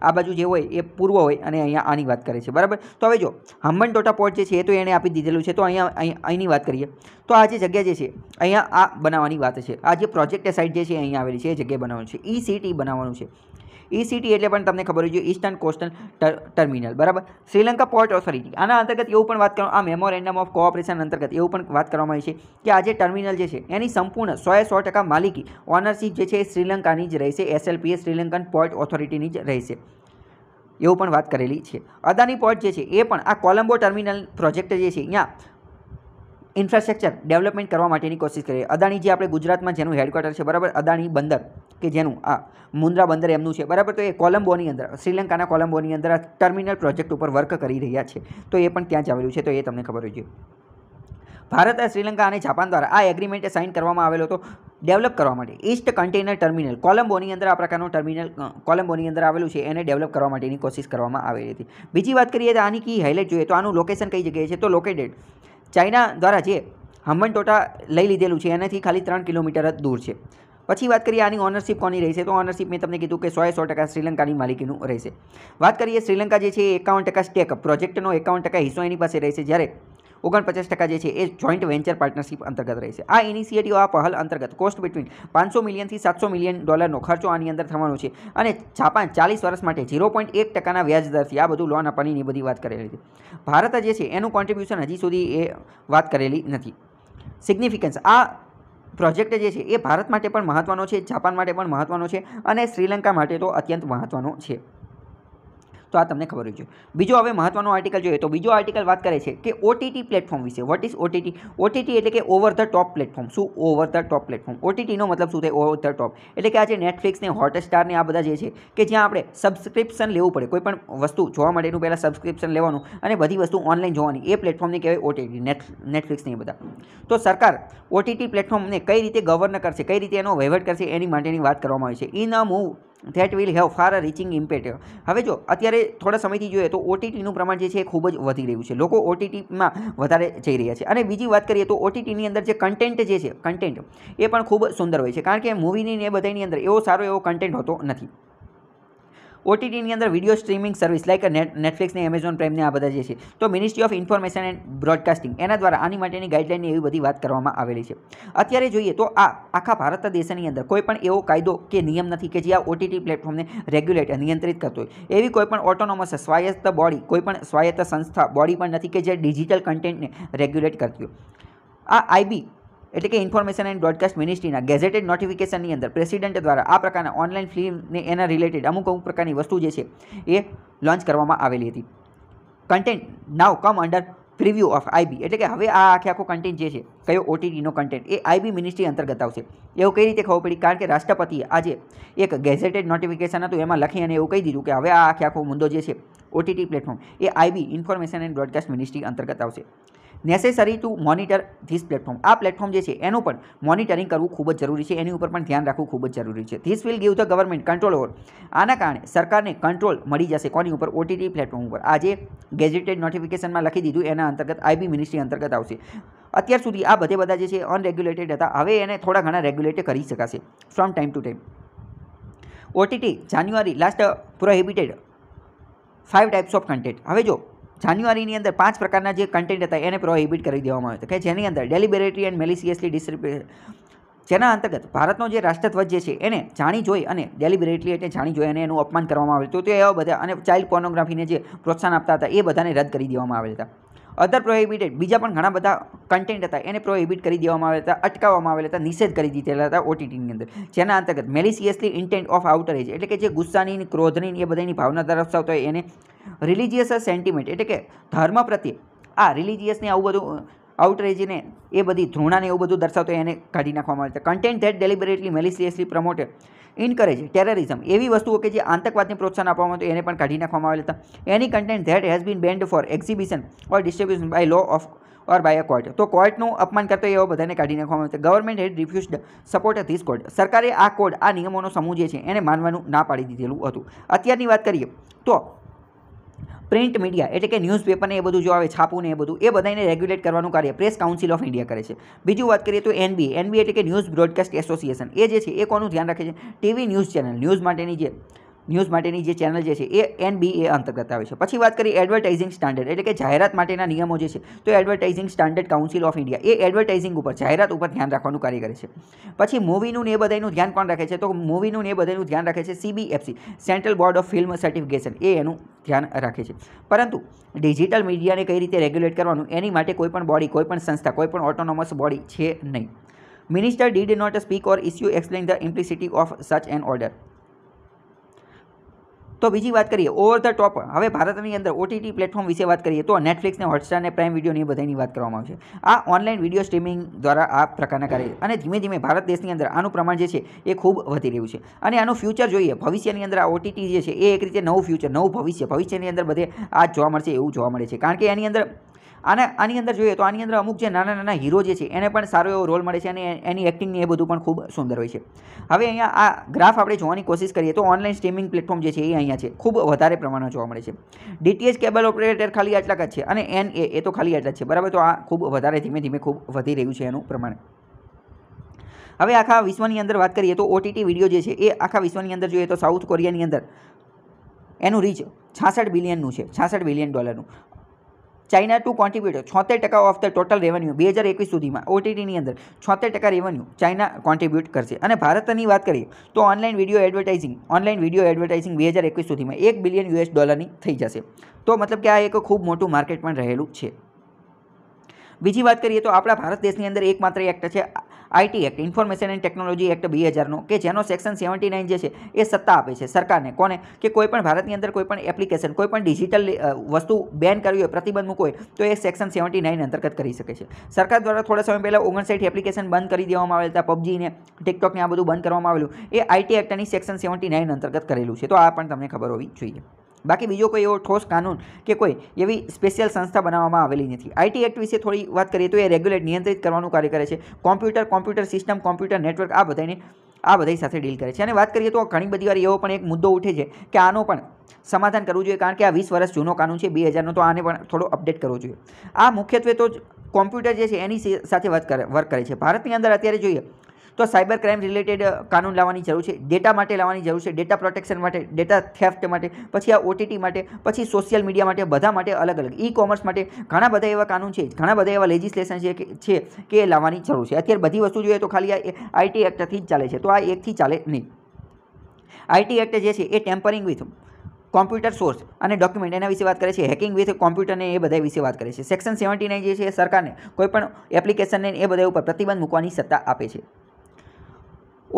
Speaker 1: આ બાજુ જે હોય એ પૂર્વ હોય અને અહીંયા આની વાત કરે છે બરાબર તો હવે જો હમ્બન ટોટા પોર્ટ જે છે એ તો એણે આપી દીધેલું છે તો અહીંયા અહીંની વાત કરીએ તો આ જે જગ્યા જે છે અહીંયા આ બનાવવાની વાત છે આ જે પ્રોજેક્ટ સાઇટ જે છે અહીંયા આવેલી છે એ જગ્યાએ બનાવવાનું છે ઈ સીટી બનાવવાનું છે ઈસીટી e એટલે પણ તમને ખબર હોય જોઈએ ઈસ્ટર્ન કોસ્ટલ ટર્મિનલ બરાબર શ્રીલંકા પોર્ટ ઓથોરિટી આના અંતર્ગત એવું પણ વાત કરવામાં આ મેમોરેન્ડમ ઓફ કોઓપરેશન અંતર્ગત એવું પણ વાત કરવામાં આવી છે કે આજે ટર્મિનલ જે છે એની સંપૂર્ણ સોએ સો ટકા માલિકી ઓનરશીપ જે છે એ શ્રીલંકાની જ રહેશે એસએલપીએ શ્રીલંકન પોર્ટ ઓથોરિટીની જ રહેશે એવું પણ વાત કરેલી છે અદાની પોર્ટ જે છે એ પણ આ કોલંબો ટર્મિનલ પ્રોજેક્ટ જે છે અહીંયા ઇન્ફ્રાસ્ટ્રક્ચર ડેવલપમેન્ટ કરવા માટેની કોશિશ કરી અદાણી જે આપણે ગુજરાતમાં જેનું હેડક્વાર્ટર છે બરાબર અદાણી બંદર કે જેનું આ મુન્દ્રા બંદર એમનું છે બરાબર તો એ કોલંબોની અંદર શ્રીલંકાના કોલંબોની અંદર આ ટર્મિનલ પ્રોજેક્ટ ઉપર વર્ક કરી રહ્યા છે તો એ પણ ત્યાં જ આવેલું છે તો એ તમને ખબર હોય છે ભારત શ્રીલંકા અને જાપાન દ્વારા આ એગ્રીમેન્ટે સાઇન કરવામાં આવેલો હતો ડેવલપ કરવા માટે ઇસ્ટ કન્ટેનર ટર્મિનલ કોલંબોની અંદર આ પ્રકારનું ટર્મિનલ કોલંબોની અંદર આવેલું છે એને ડેવલપ કરવા માટેની કોશિશ કરવામાં આવી હતી બીજી વાત કરીએ તો આની કી હાઇલાઇટ જોઈએ તો આનું લોકેશન કઈ જગ્યાએ છે તો લોકેટેડ ચાઇના દ્વારા જે હમણ ટોટા લઈ લીધેલું છે એનાથી ખાલી ત્રણ કિલોમીટર જ દૂર છે પછી વાત કરીએ આની ઓનરશિપ કોની રહેશે તો ઓનરશિપ મેં તમને કીધું કે સોએ સો ટકા શ્રીલંકાની માલિકીનું રહેશે વાત કરીએ શ્રીલંકા જે છે એ એકાવન ટકા સ્ટેક પ્રોજેક્ટનો એકાવન ટકા હિસ્સો એની પાસે રહેશે જ્યારે ઓગણપચાસ ટકા જે છે એ જોઈન્ટ વેન્ચર પાર્ટનરશિપ અંતર્ગત રહેશે આ ઇનિશિયેટિવ આ પહેલ અંતર્ગત કોસ્ટ બિટવીન પાંચસો મિલિયનથી સાતસો મિલિયન ડોલરનો ખર્ચો આની અંદર થવાનો છે અને જાપાન ચાલીસ વર્ષ માટે ઝીરો પોઈન્ટ એક ટકાના વ્યાજદરથી આ બધું લોન આપવાની બધી વાત કરેલી છે ભારત જે છે એનું કોન્ટ્રીબ્યુશન હજી સુધી એ વાત કરેલી નથી સિગ્નિફિકન્સ આ પ્રોજેક્ટ જે છે એ ભારત માટે પણ મહત્ત્વનો છે જાપાન માટે પણ મહત્ત્વનો છે અને શ્રીલંકા માટે તો અત્યંત મહત્ત્વનો છે તો આ તમને ખબર હોવી જોઈએ બીજો હવે મહત્વનો આર્ટિકલ જોઈએ તો બીજો આર્ટિકલ વાત કરે છે કે ઓટીટી પ્લેટફોર્મ વિશે વોટ ઇઝ ઓટીટી ઓટીટી એટલે કે ઓવર ધ ટોપ પ્લેટફોર્મ શું ઓવર ધ ટોપ પ્લેટફોર્મ ઓટીટીનો મતલબ શું થાય ઓવર ધ ટોપ એટલે કે આ જે નેટફ્લિક્સ ને હોટસ્ટાર ને આ બધા જે છે કે જ્યાં આપણે સબસ્ક્રિપ્શન લેવું પડે કોઈ પણ વસ્તુ જોવા માટેનું પહેલાં સબસ્ક્રિપ્શન લેવાનું અને બધી વસ્તુ ઓનલાઈન જોવાની એ પ્લેટફોર્મને કહેવાય ઓટીટી નેટ નેટફ્લિક્સને એ બધા તો સરકાર ઓટીટી પ્લેટફોર્મને કઈ રીતે ગવર્ન કરશે કઈ રીતે એનો વહીવટ કરશે એની માટેની વાત કરવામાં આવે છે in a move that will have far reaching impact હવે જો અત્યારે થોડા સમયથી જોઈએ તો ઓટીટીનું પ્રમાણ જે છે એ ખૂબ જ વધી રહ્યું છે લોકો ઓટીટીમાં વધારે જઈ રહ્યા છે અને બીજી વાત કરીએ તો ઓટીટીની અંદર જે કન્ટેન્ટ જે છે કન્ટેન્ટ એ પણ ખૂબ સુંદર હોય છે કારણ કે મૂવીની ને બધાની અંદર એવો સારો એવો કન્ટેન્ટ હોતો નથી ઓટીટીની અંદર વિડીયો સ્ટ્રીમિંગ સર્વિસ લાઈક નેટફ્લિક્સને એમેઝોન પ્રાઇમને આ બધા જે છે તો ministry of information and broadcasting એના દ્વારા આની માટેની ગાઈડલાઇનની એવી બધી વાત કરવામાં આવેલી છે અત્યારે જોઈએ તો આ આખા ભારત દેશની અંદર કોઈ પણ એવો કાયદો કે નિયમ નથી કે જે આ ઓટીટી પ્લેટફોર્મને રેગ્યુલેટ નિયંત્રિત કરતો હોય એવી કોઈ પણ ઓટોનોમસ સ્વાયત્ત બોડી કોઈ પણ સ્વાયત્ત સંસ્થા બોડી પણ નથી કે જે ડિજિટલ કન્ટેન્ટને રેગ્યુલેટ કરતી હોય આ આઈબી એટલે કે ઇન્ફોર્મેશન એન્ડ બ્રોડકાસ્ટ મિનિસ્ટ્રીના ગેઝેટેડ નોટિફિકેશનની અંદર પ્રેસિડેન્ટ દ્વારા આ પ્રકારના ઓનલાઈન ફિલ્મને એના રિલેટેડ અમુક અમુક પ્રકારની વસ્તુ જે છે એ લોન્ચ કરવામાં આવેલી હતી content now come under purview of IB એટલે કે હવે આ આખે આખો કન્ટેન્ટ જે છે કયો ઓટીટીનો કન્ટેન્ટ એ આઈબી મિનિસ્ટ્રી અંતર્ગત આવશે એવું કઈ રીતે ખબર પડી કારણ કે રાષ્ટ્રપતિએ આજે એક ગેઝેટેડ નોટિફિકેશન હતું એમાં લખી અને એવું કહી દીધું કે હવે આ આખે આખો મુદ્દો જે છે ઓટીટી પ્લેટફોર્મ એ IB information and broadcast ministry અંતર્ગત આવશે necessary to monitor this platform આ પ્લેટફોર્મ જે છે એનું પણ મોનિટરિંગ કરવું ખૂબ જ જરૂરી છે એની ઉપર પણ ધ્યાન રાખવું ખૂબ જ જરૂરી છે this will give the government control over આના કારણે સરકારને કંટ્રોલ મળી જશે કોની ઉપર ઓટીટી પ્લેટફોર્મ ઉપર આજે ગેજેટેડ નોટિફિકેશનમાં લખી દીધું એના અંતર્ગત આઈબી મિનિસ્ટ્રી અંતર્ગત આવશે અત્યાર સુધી આ બધે બધા જે છે અનરેગ્યુલેટેડ હતા હવે એને થોડા ઘણા રેગ્યુલેટ કરી શકાશે from time to time OTT January last prohibited five types of content હવે જો જાન્યુઆરીની અંદર પાંચ પ્રકારના જે કન્ટેન્ટ હતા એને પ્રોહિબિટ કરી દેવામાં આવ્યો હતો કે જેની અંદર ડેલિબરેટરી એન્ડ મેલિસિયસલી ડિસ્ટ્રીબ્યુટ જેના અંતર્ગત ભારતનો જે રાષ્ટ્રધ્વજ જે છે એને જાણી જોઈ અને ડેલિબરેટલી એટલે જાણી જોઈ અને એનું અપમાન કરવામાં આવ્યું હતું તો એવા બધા અને ચાઇલ્ડ પોર્નોગ્રાફીને જે પ્રોત્સાહન આપતા હતા એ બધાને રદ કરી દેવામાં આવેલ હતા અધર પ્રોહિબિટેડ બીજા પણ ઘણા બધા કન્ટેન્ટ હતા એને પ્રોહિબિટ કરી દેવામાં આવ્યા હતા અટકાવવામાં આવેલા હતા નિષેધ કરી દીધેલા હતા ઓટીટીની અંદર જેના અંતર્ગત maliciously intent of outrage એટલે કે જે ગુસ્સાની ક્રોધની એ બધાની ભાવના દર્શાવતો હોય એને રિલિજિયસ સેન્ટિમેન્ટ એટલે કે ધર્મ પ્રત્યે આ રિલિજિયસને આવું બધું આઉટરેજીને એ બધી ધૃણાને એવું બધું દર્શાવતો એને કાઢી નાખવામાં આવે છે content that deliberately maliciously promoted encourage terrorism એવી વસ્તુઓ કે જે આતંકવાદને પ્રોત્સાહન આપવામાં હતું એને પણ કાઢી નાખવામાં આવેલ હતા એની content that has been banned for exhibition or distribution by law of or by a court તો કોર્ટનું અપમાન કરતો એવો બધાને કાઢી નાખવામાં આવ્યો government had refused support this code સરકારે આ કોડ આ નિયમોનો સમૂહ જે છે એને માનવાનું ના પાડી દીધેલું હતું અત્યારની વાત કરીએ તો પ્રિન્ટ મીડિયા એટલે કે ન્યૂઝપેપરને એ બધું જો આવે છાપું ને એ બધું એ બધાને રેગ્યુલેટ કરવાનું કાર્ય પ્રેસ કાઉન્સિલ ઓફ ઇન્ડિયા કરે છે બીજું વાત કરીએ તો એનબી એનબી એટલે કે ન્યૂઝ બ્રોડકાસ્ટ એસોસિએશન એ જે છે એ કોનું ધ્યાન રાખે છે ટીવી ન્યૂઝ ચેનલ ન્યૂઝ માટેની જે ન્યૂઝ માટેની જે ચેનલ જે છે એ એનબીએ અંતર્ગત આવે છે પછી વાત કરીએ એડવર્ટાઇઝિંગ સ્ટાન્ડર્ડ એટલે કે જાહેરાત માટેના નિયમો જે છે તો advertising standard council of India એ એડવર્ટાઇઝિંગ ઉપર જાહેરાત ઉપર ધ્યાન રાખવાનું કાર્ય કરે છે પછી મૂવીનું ને બધાનું ધ્યાન કોણ રાખે છે તો મૂવીનું ને બધાનું ધ્યાન રાખે છે CBFC central board of film certification એ એનું ધ્યાન રાખે છે પરંતુ ડિજિટલ મીડિયાને કઈ રીતે રેગ્યુલેટ કરવાનું એની માટે કોઈપણ બોડી કોઈપણ સંસ્થા કોઈપણ ઓટોનોમસ બોડી છે નહીં minister did not speak or issue explain the implicity of such an order તો બીજી વાત કરીએ ઓવર ધ ટોપ હવે ભારતની અંદર ઓટીટી પ્લેટફોર્મ વિશે વાત કરીએ તો નેટફ્લિક્સને હોટસ્ટારને પ્રાઇમ વિડીયોની બધાની વાત કરવામાં આવશે આ ઓનલાઈન વિડીયો સ્ટ્રીમિંગ દ્વારા આ પ્રકારના કરે છે અને ધીમે ધીમે ભારત દેશની અંદર આનું પ્રમાણ જે છે એ ખૂબ વધી રહ્યું છે અને આનું ફ્યુચર જોઈએ ભવિષ્યની અંદર આ ઓટીટી જે છે એ એક રીતે નવું ફ્યુચર નવું ભવિષ્ય ભવિષ્યની અંદર બધે આ જોવા મળશે એવું જોવા મળે છે કારણ કે એની અંદર અને આની અંદર જોઈએ તો આની અંદર અમુક જે નાના નાના હીરો જે છે એને પણ સારો એવો રોલ મળે છે અને એની એક્ટિંગની એ બધું પણ ખૂબ સુંદર હોય છે હવે અહીંયા આ ગ્રાફ આપણે જોવાની કોશિશ કરીએ તો ઓનલાઈન સ્ટ્રીમિંગ પ્લેટફોર્મ જે છે એ અહીંયા છે ખૂબ વધારે પ્રમાણમાં જોવા મળે છે ડીટીએચ કેબલ ઓપરેટર ખાલી આટલા જ છે અને એન એ એ તો ખાલી આટલા જ છે બરાબર તો આ ખૂબ વધારે ધીમે ધીમે ખૂબ વધી રહ્યું છે એનું પ્રમાણ હવે આખા વિશ્વની અંદર વાત કરીએ તો ઓટીટી વિડીયો જે છે એ આખા વિશ્વની અંદર જોઈએ તો સાઉથ કોરિયાની અંદર એનું રીચ છાસઠ બિલિયનનું છે છાસઠ બિલિયન ડોલરનું ચાઇના ટુ કોન્ટ્રીબ્યુટર છોતેર ટકા ઓફ ધ ટોટલ રેવન્યુ બે હજાર એકવીસ સુધીમાં ઓટીટીની અંદર છોતેર ટકા રેવન્યુ ચાઇના કોન્ટ્રીબ્યુટ કરશે અને ભારતની વાત કરીએ તો online video advertising online video advertising બે હજાર એકવીસ સુધીમાં એક બિલિયન યુએસ ડોલરની થઈ જશે તો મતલબ કે આ એક ખૂબ મોટું માર્કેટ પણ રહેલું છે બીજી વાત કરીએ તો આપણા ભારત દેશની અંદર એકમાત્ર એક્ટ છે IT act information and technology act બે હજારનો કે જેનો સેક્શન સેવન્ટી નાઇન જે છે એ સત્તા આપે છે સરકારને કોને કે કોઈપણ ભારતની અંદર કોઈપણ એપ્લિકેશન કોઈપણ ડિજિટલ વસ્તુ બેન કરવી હોય પ્રતિબંધ મૂકવો હોય તો એ સેક્શન સેવન્ટી નાઇન અંતર્ગત કરી શકે છે સરકાર દ્વારા થોડા સમય પહેલાં ઓગણસાઠ એપ્લિકેશન બંધ કરી દેવામાં આવેલા હતા પબજીને ટિકટોકને આ બધું બંધ કરવામાં આવેલું એ આઈટી એક્ટની સેક્શન સેવન્ટી નાઇન અંતર્ગત કરેલું છે તો આ પણ તમને ખબર હોવી જોઈએ બાકી બીજો કોઈ એવો ઠોસ કાનૂન કે કોઈ એવી સ્પેશિયલ સંસ્થા બનાવવામાં આવેલી નથી આઈટી એક્ટ વિશે થોડી વાત કરીએ તો એ રેગ્યુલેટ નિયંત્રિત કરવાનું કાર્ય કરે છે computer computer system computer network આ બધાને આ બધાઈ સાથે ડીલ કરે છે અને વાત કરીએ તો ઘણી બધી વાર એવો પણ એક મુદ્દો ઉઠે છે કે આનો પણ સમાધાન કરવું જોઈએ કારણ કે આ વીસ વર્ષ જૂનો કાનૂન છે બે હજારનો તો આને પણ થોડો અપડેટ કરવો જોઈએ આ મુખ્યત્વે તો કોમ્પ્યુટર જે છે એની સાથે વર્ક કરે વર્ક કરે છે ભારતની અંદર અત્યારે જોઈએ તો સાયબર ક્રાઇમ રિલેટેડ કાનૂન લાવવાની જરૂર છે ડેટા માટે લાવવાની જરૂર છે ડેટા પ્રોટેક્શન માટે ડેટા થેફ્ટ માટે પછી આ ઓટીટી માટે પછી સોશિયલ મીડિયા માટે બધા માટે અલગ અલગ ઈ કોમર્સ માટે ઘણા બધા એવા કાનૂન છે ઘણા બધા એવા લેજિસ્લેશન છે છે કે એ લાવવાની જરૂર છે અત્યારે બધી વસ્તુ જોઈએ તો ખાલી આ આઈટી એક્ટથી જ ચાલે છે તો આ એકથી ચાલે નહીં આઈટી એક્ટ જે છે એ ટેમ્પરિંગ વિથ કોમ્પ્યુટર સોર્સ અને ડોક્યુમેન્ટ એના વિશે વાત કરે છે હેકિંગ વિથ કોમ્પ્યુટરને એ બધા વિશે વાત કરે છે સેક્શન સેવન્ટી નાઇન જે છે એ સરકારને કોઈપણ એપ્લિકેશનને એ બધા ઉપર પ્રતિબંધ મૂકવાની સત્તા આપે છે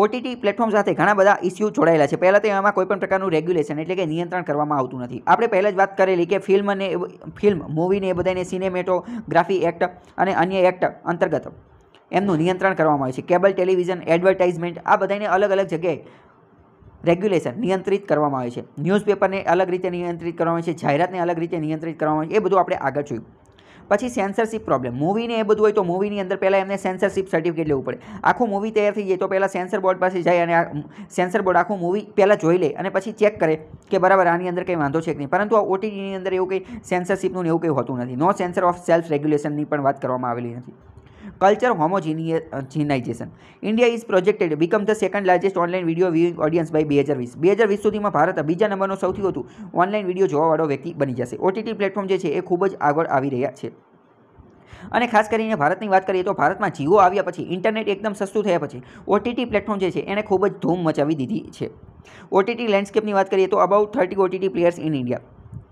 Speaker 1: ઓટીટી પ્લેટફોર્મ સાથે ઘણા બધા ઇસ્યુ જોડાયેલા છે પહેલાં તો એમાં કોઈપણ પ્રકારનું રેગ્યુલેશન એટલે કે નિયંત્રણ કરવામાં આવતું નથી આપણે પહેલાં જ વાત કરેલી કે ફિલ્મ અને ફિલ્મ મૂવીને એ બધાને સિનેમેટોગ્રાફી એક્ટ અને અન્ય એક્ટ અંતર્ગત એમનું નિયંત્રણ કરવામાં આવે છે કેબલ ટેલિવિઝન એડવર્ટાઇઝમેન્ટ આ બધાને અલગ અલગ જગ્યાએ રેગ્યુલેશન નિયંત્રિત કરવામાં આવે છે ન્યૂઝપેપરને અલગ રીતે નિયંત્રિત કરવામાં આવે છે જાહેરાતને અલગ રીતે નિયંત્રિત કરવામાં આવે છે એ બધું આપણે આગળ જોયું પછી સેન્સરશિપ પ્રોબ્લેમ મૂવીને એ બધું હોય તો મૂવીની અંદર પહેલાં એમને સેન્સરશિપ સર્ટિફિકેટ લેવું પડે આખું મૂવી તૈયાર થઈ જાય તો પહેલાં સેન્સર બોર્ડ પાસે જાય અને આ સેન્સર બોર્ડ આખું મૂવી પહેલાં જોઈ લે અને પછી ચેક કરે કે બરાબર આની અંદર કંઈ વાંધો છે કે નહીં પરંતુ આ ઓટીટીની અંદર એવું કંઈ સેન્સરશિપનું એવું કંઈ હોતું નથી નો સેન્સર ઓફ સેલ્ફ રેગ્યુલેશનની પણ વાત કરવામાં આવેલી નથી culture culture homogenization. Uh, India is projected to become the second largest online બે હજાર વીસ બે હજાર વીસ સુધીમાં ભારત બીજા નંબરનો સૌથી વધુ ઓનલાઈન વિડીયો જોવાવાળો વ્યક્તિ બની જશે ઓટીટી પ્લેટફોર્મ જે છે એ ખૂબ જ આગળ આવી રહ્યા છે અને ખાસ કરીને ભારતની વાત કરીએ તો ભારતમાં જીઓ આવ્યા પછી ઇન્ટરનેટ એકદમ સસ્તું થયા પછી ઓટીટી પ્લેટફોર્મ જે છે એણે ખૂબ જ ધૂમ મચાવી દીધી છે ઓટીટી લેન્ડસ્કેપની વાત કરીએ તો about thirty OTT players in India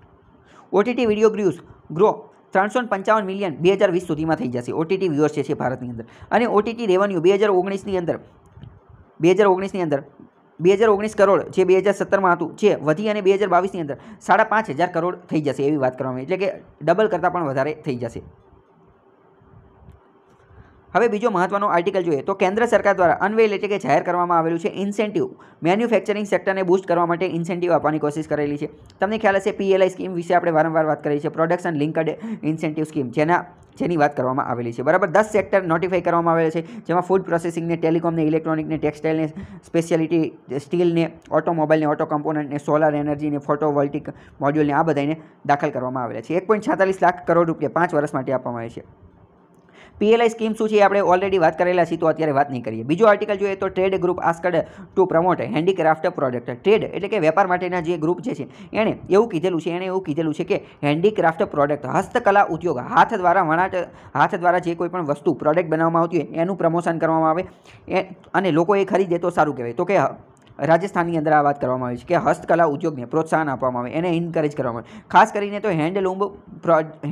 Speaker 1: OTT video grows grow ત્રણસો પંચાવન મિલિયન બે હજાર વીસ સુધીમાં થઈ જશે ઓટીટી વ્યુઅર્સ છે ભારતની અંદર અને ઓટીટી રેવન્યુ બે હજાર ઓગણીસની અંદર બે હજાર ઓગણીસની અંદર બે હજાર ઓગણીસ કરોડ જે બે હજાર સત્તરમાં હતું જે વધી અને બે હજાર બાવીસની અંદર સાડા પાંચ હજાર કરોડ થઈ જશે એવી વાત કરવામાં એટલે કે ડબલ કરતાં પણ વધારે થઈ જશે હવે બીજો મહત્વનો આર્ટિકલ જોઈએ તો કેન્દ્ર સરકાર દ્વારા અનવેલ એટલે કે જાહેર કરવામાં આવેલું છે ઇન્સેન્ટિવ મેન્યુફેક્ચરિંગ સેક્ટરને બૂસ્ટ કરવા માટે ઇન્સેન્ટિવ આપવાની કોશિશ કરેલી છે તમને ખ્યાલ હશે પીએલઆઈ સ્કીમ વિશે આપણે વારંવાર વાત કરી છે પ્રોડક્શન લિંકડ ઇન્સેન્ટિવ સ્કીમ જેના જેની વાત કરવામાં આવેલી છે બરાબર દસ સેક્ટર નોટિફાઈ કરવામાં આવેલા છે જેમાં ફૂડ પ્રોસેસિંગને ટેલિકોમને ઇલેક્ટ્રોનિકને ટેક્સટાઇલને સ્પેશિયાલિટી સ્ટીલને ઓટોમોબાઈલને ઓટો કમ્પોનન્ટને સોલાર એનર્જીને ફોટોવોલ્ટિક મોડ્યુલને આ બધાને દાખલ કરવામાં આવેલા છે એક પોઈન્ટ લાખ કરોડ રૂપિયા પાંચ વર્ષ માટે આપવામાં આવે છે પીએલઆઈ સ્કીમ શું છે આપણે ઓલરેડી વાત કરેલા છીએ તો અત્યારે વાત નહીં કરીએ બીજો આર્ટિકલ જોઈએ તો trade group asked to promote handicraft product trade એટલે કે વેપાર માટેના જે ગ્રુપ જે છે એણે એવું કીધેલું છે એણે એવું કીધેલું છે કે હેન્ડીક્રાફ્ટ પ્રોડક્ટ હસ્તકલા ઉદ્યોગ હાથ દ્વારા વણાટ હાથ દ્વારા જે કોઈ પણ વસ્તુ પ્રોડક્ટ બનાવવામાં આવતી હોય એનું પ્રમોશન કરવામાં આવે અને લોકો એ ખરીદે તો સારું કહેવાય તો કે રાજસ્થાનની અંદર આ વાત કરવામાં આવી છે કે હસ્તકલા ઉદ્યોગને પ્રોત્સાહન આપવામાં આવે એને ઇન્કરેજ કરવામાં આવે ખાસ કરીને તો હેન્ડલૂમ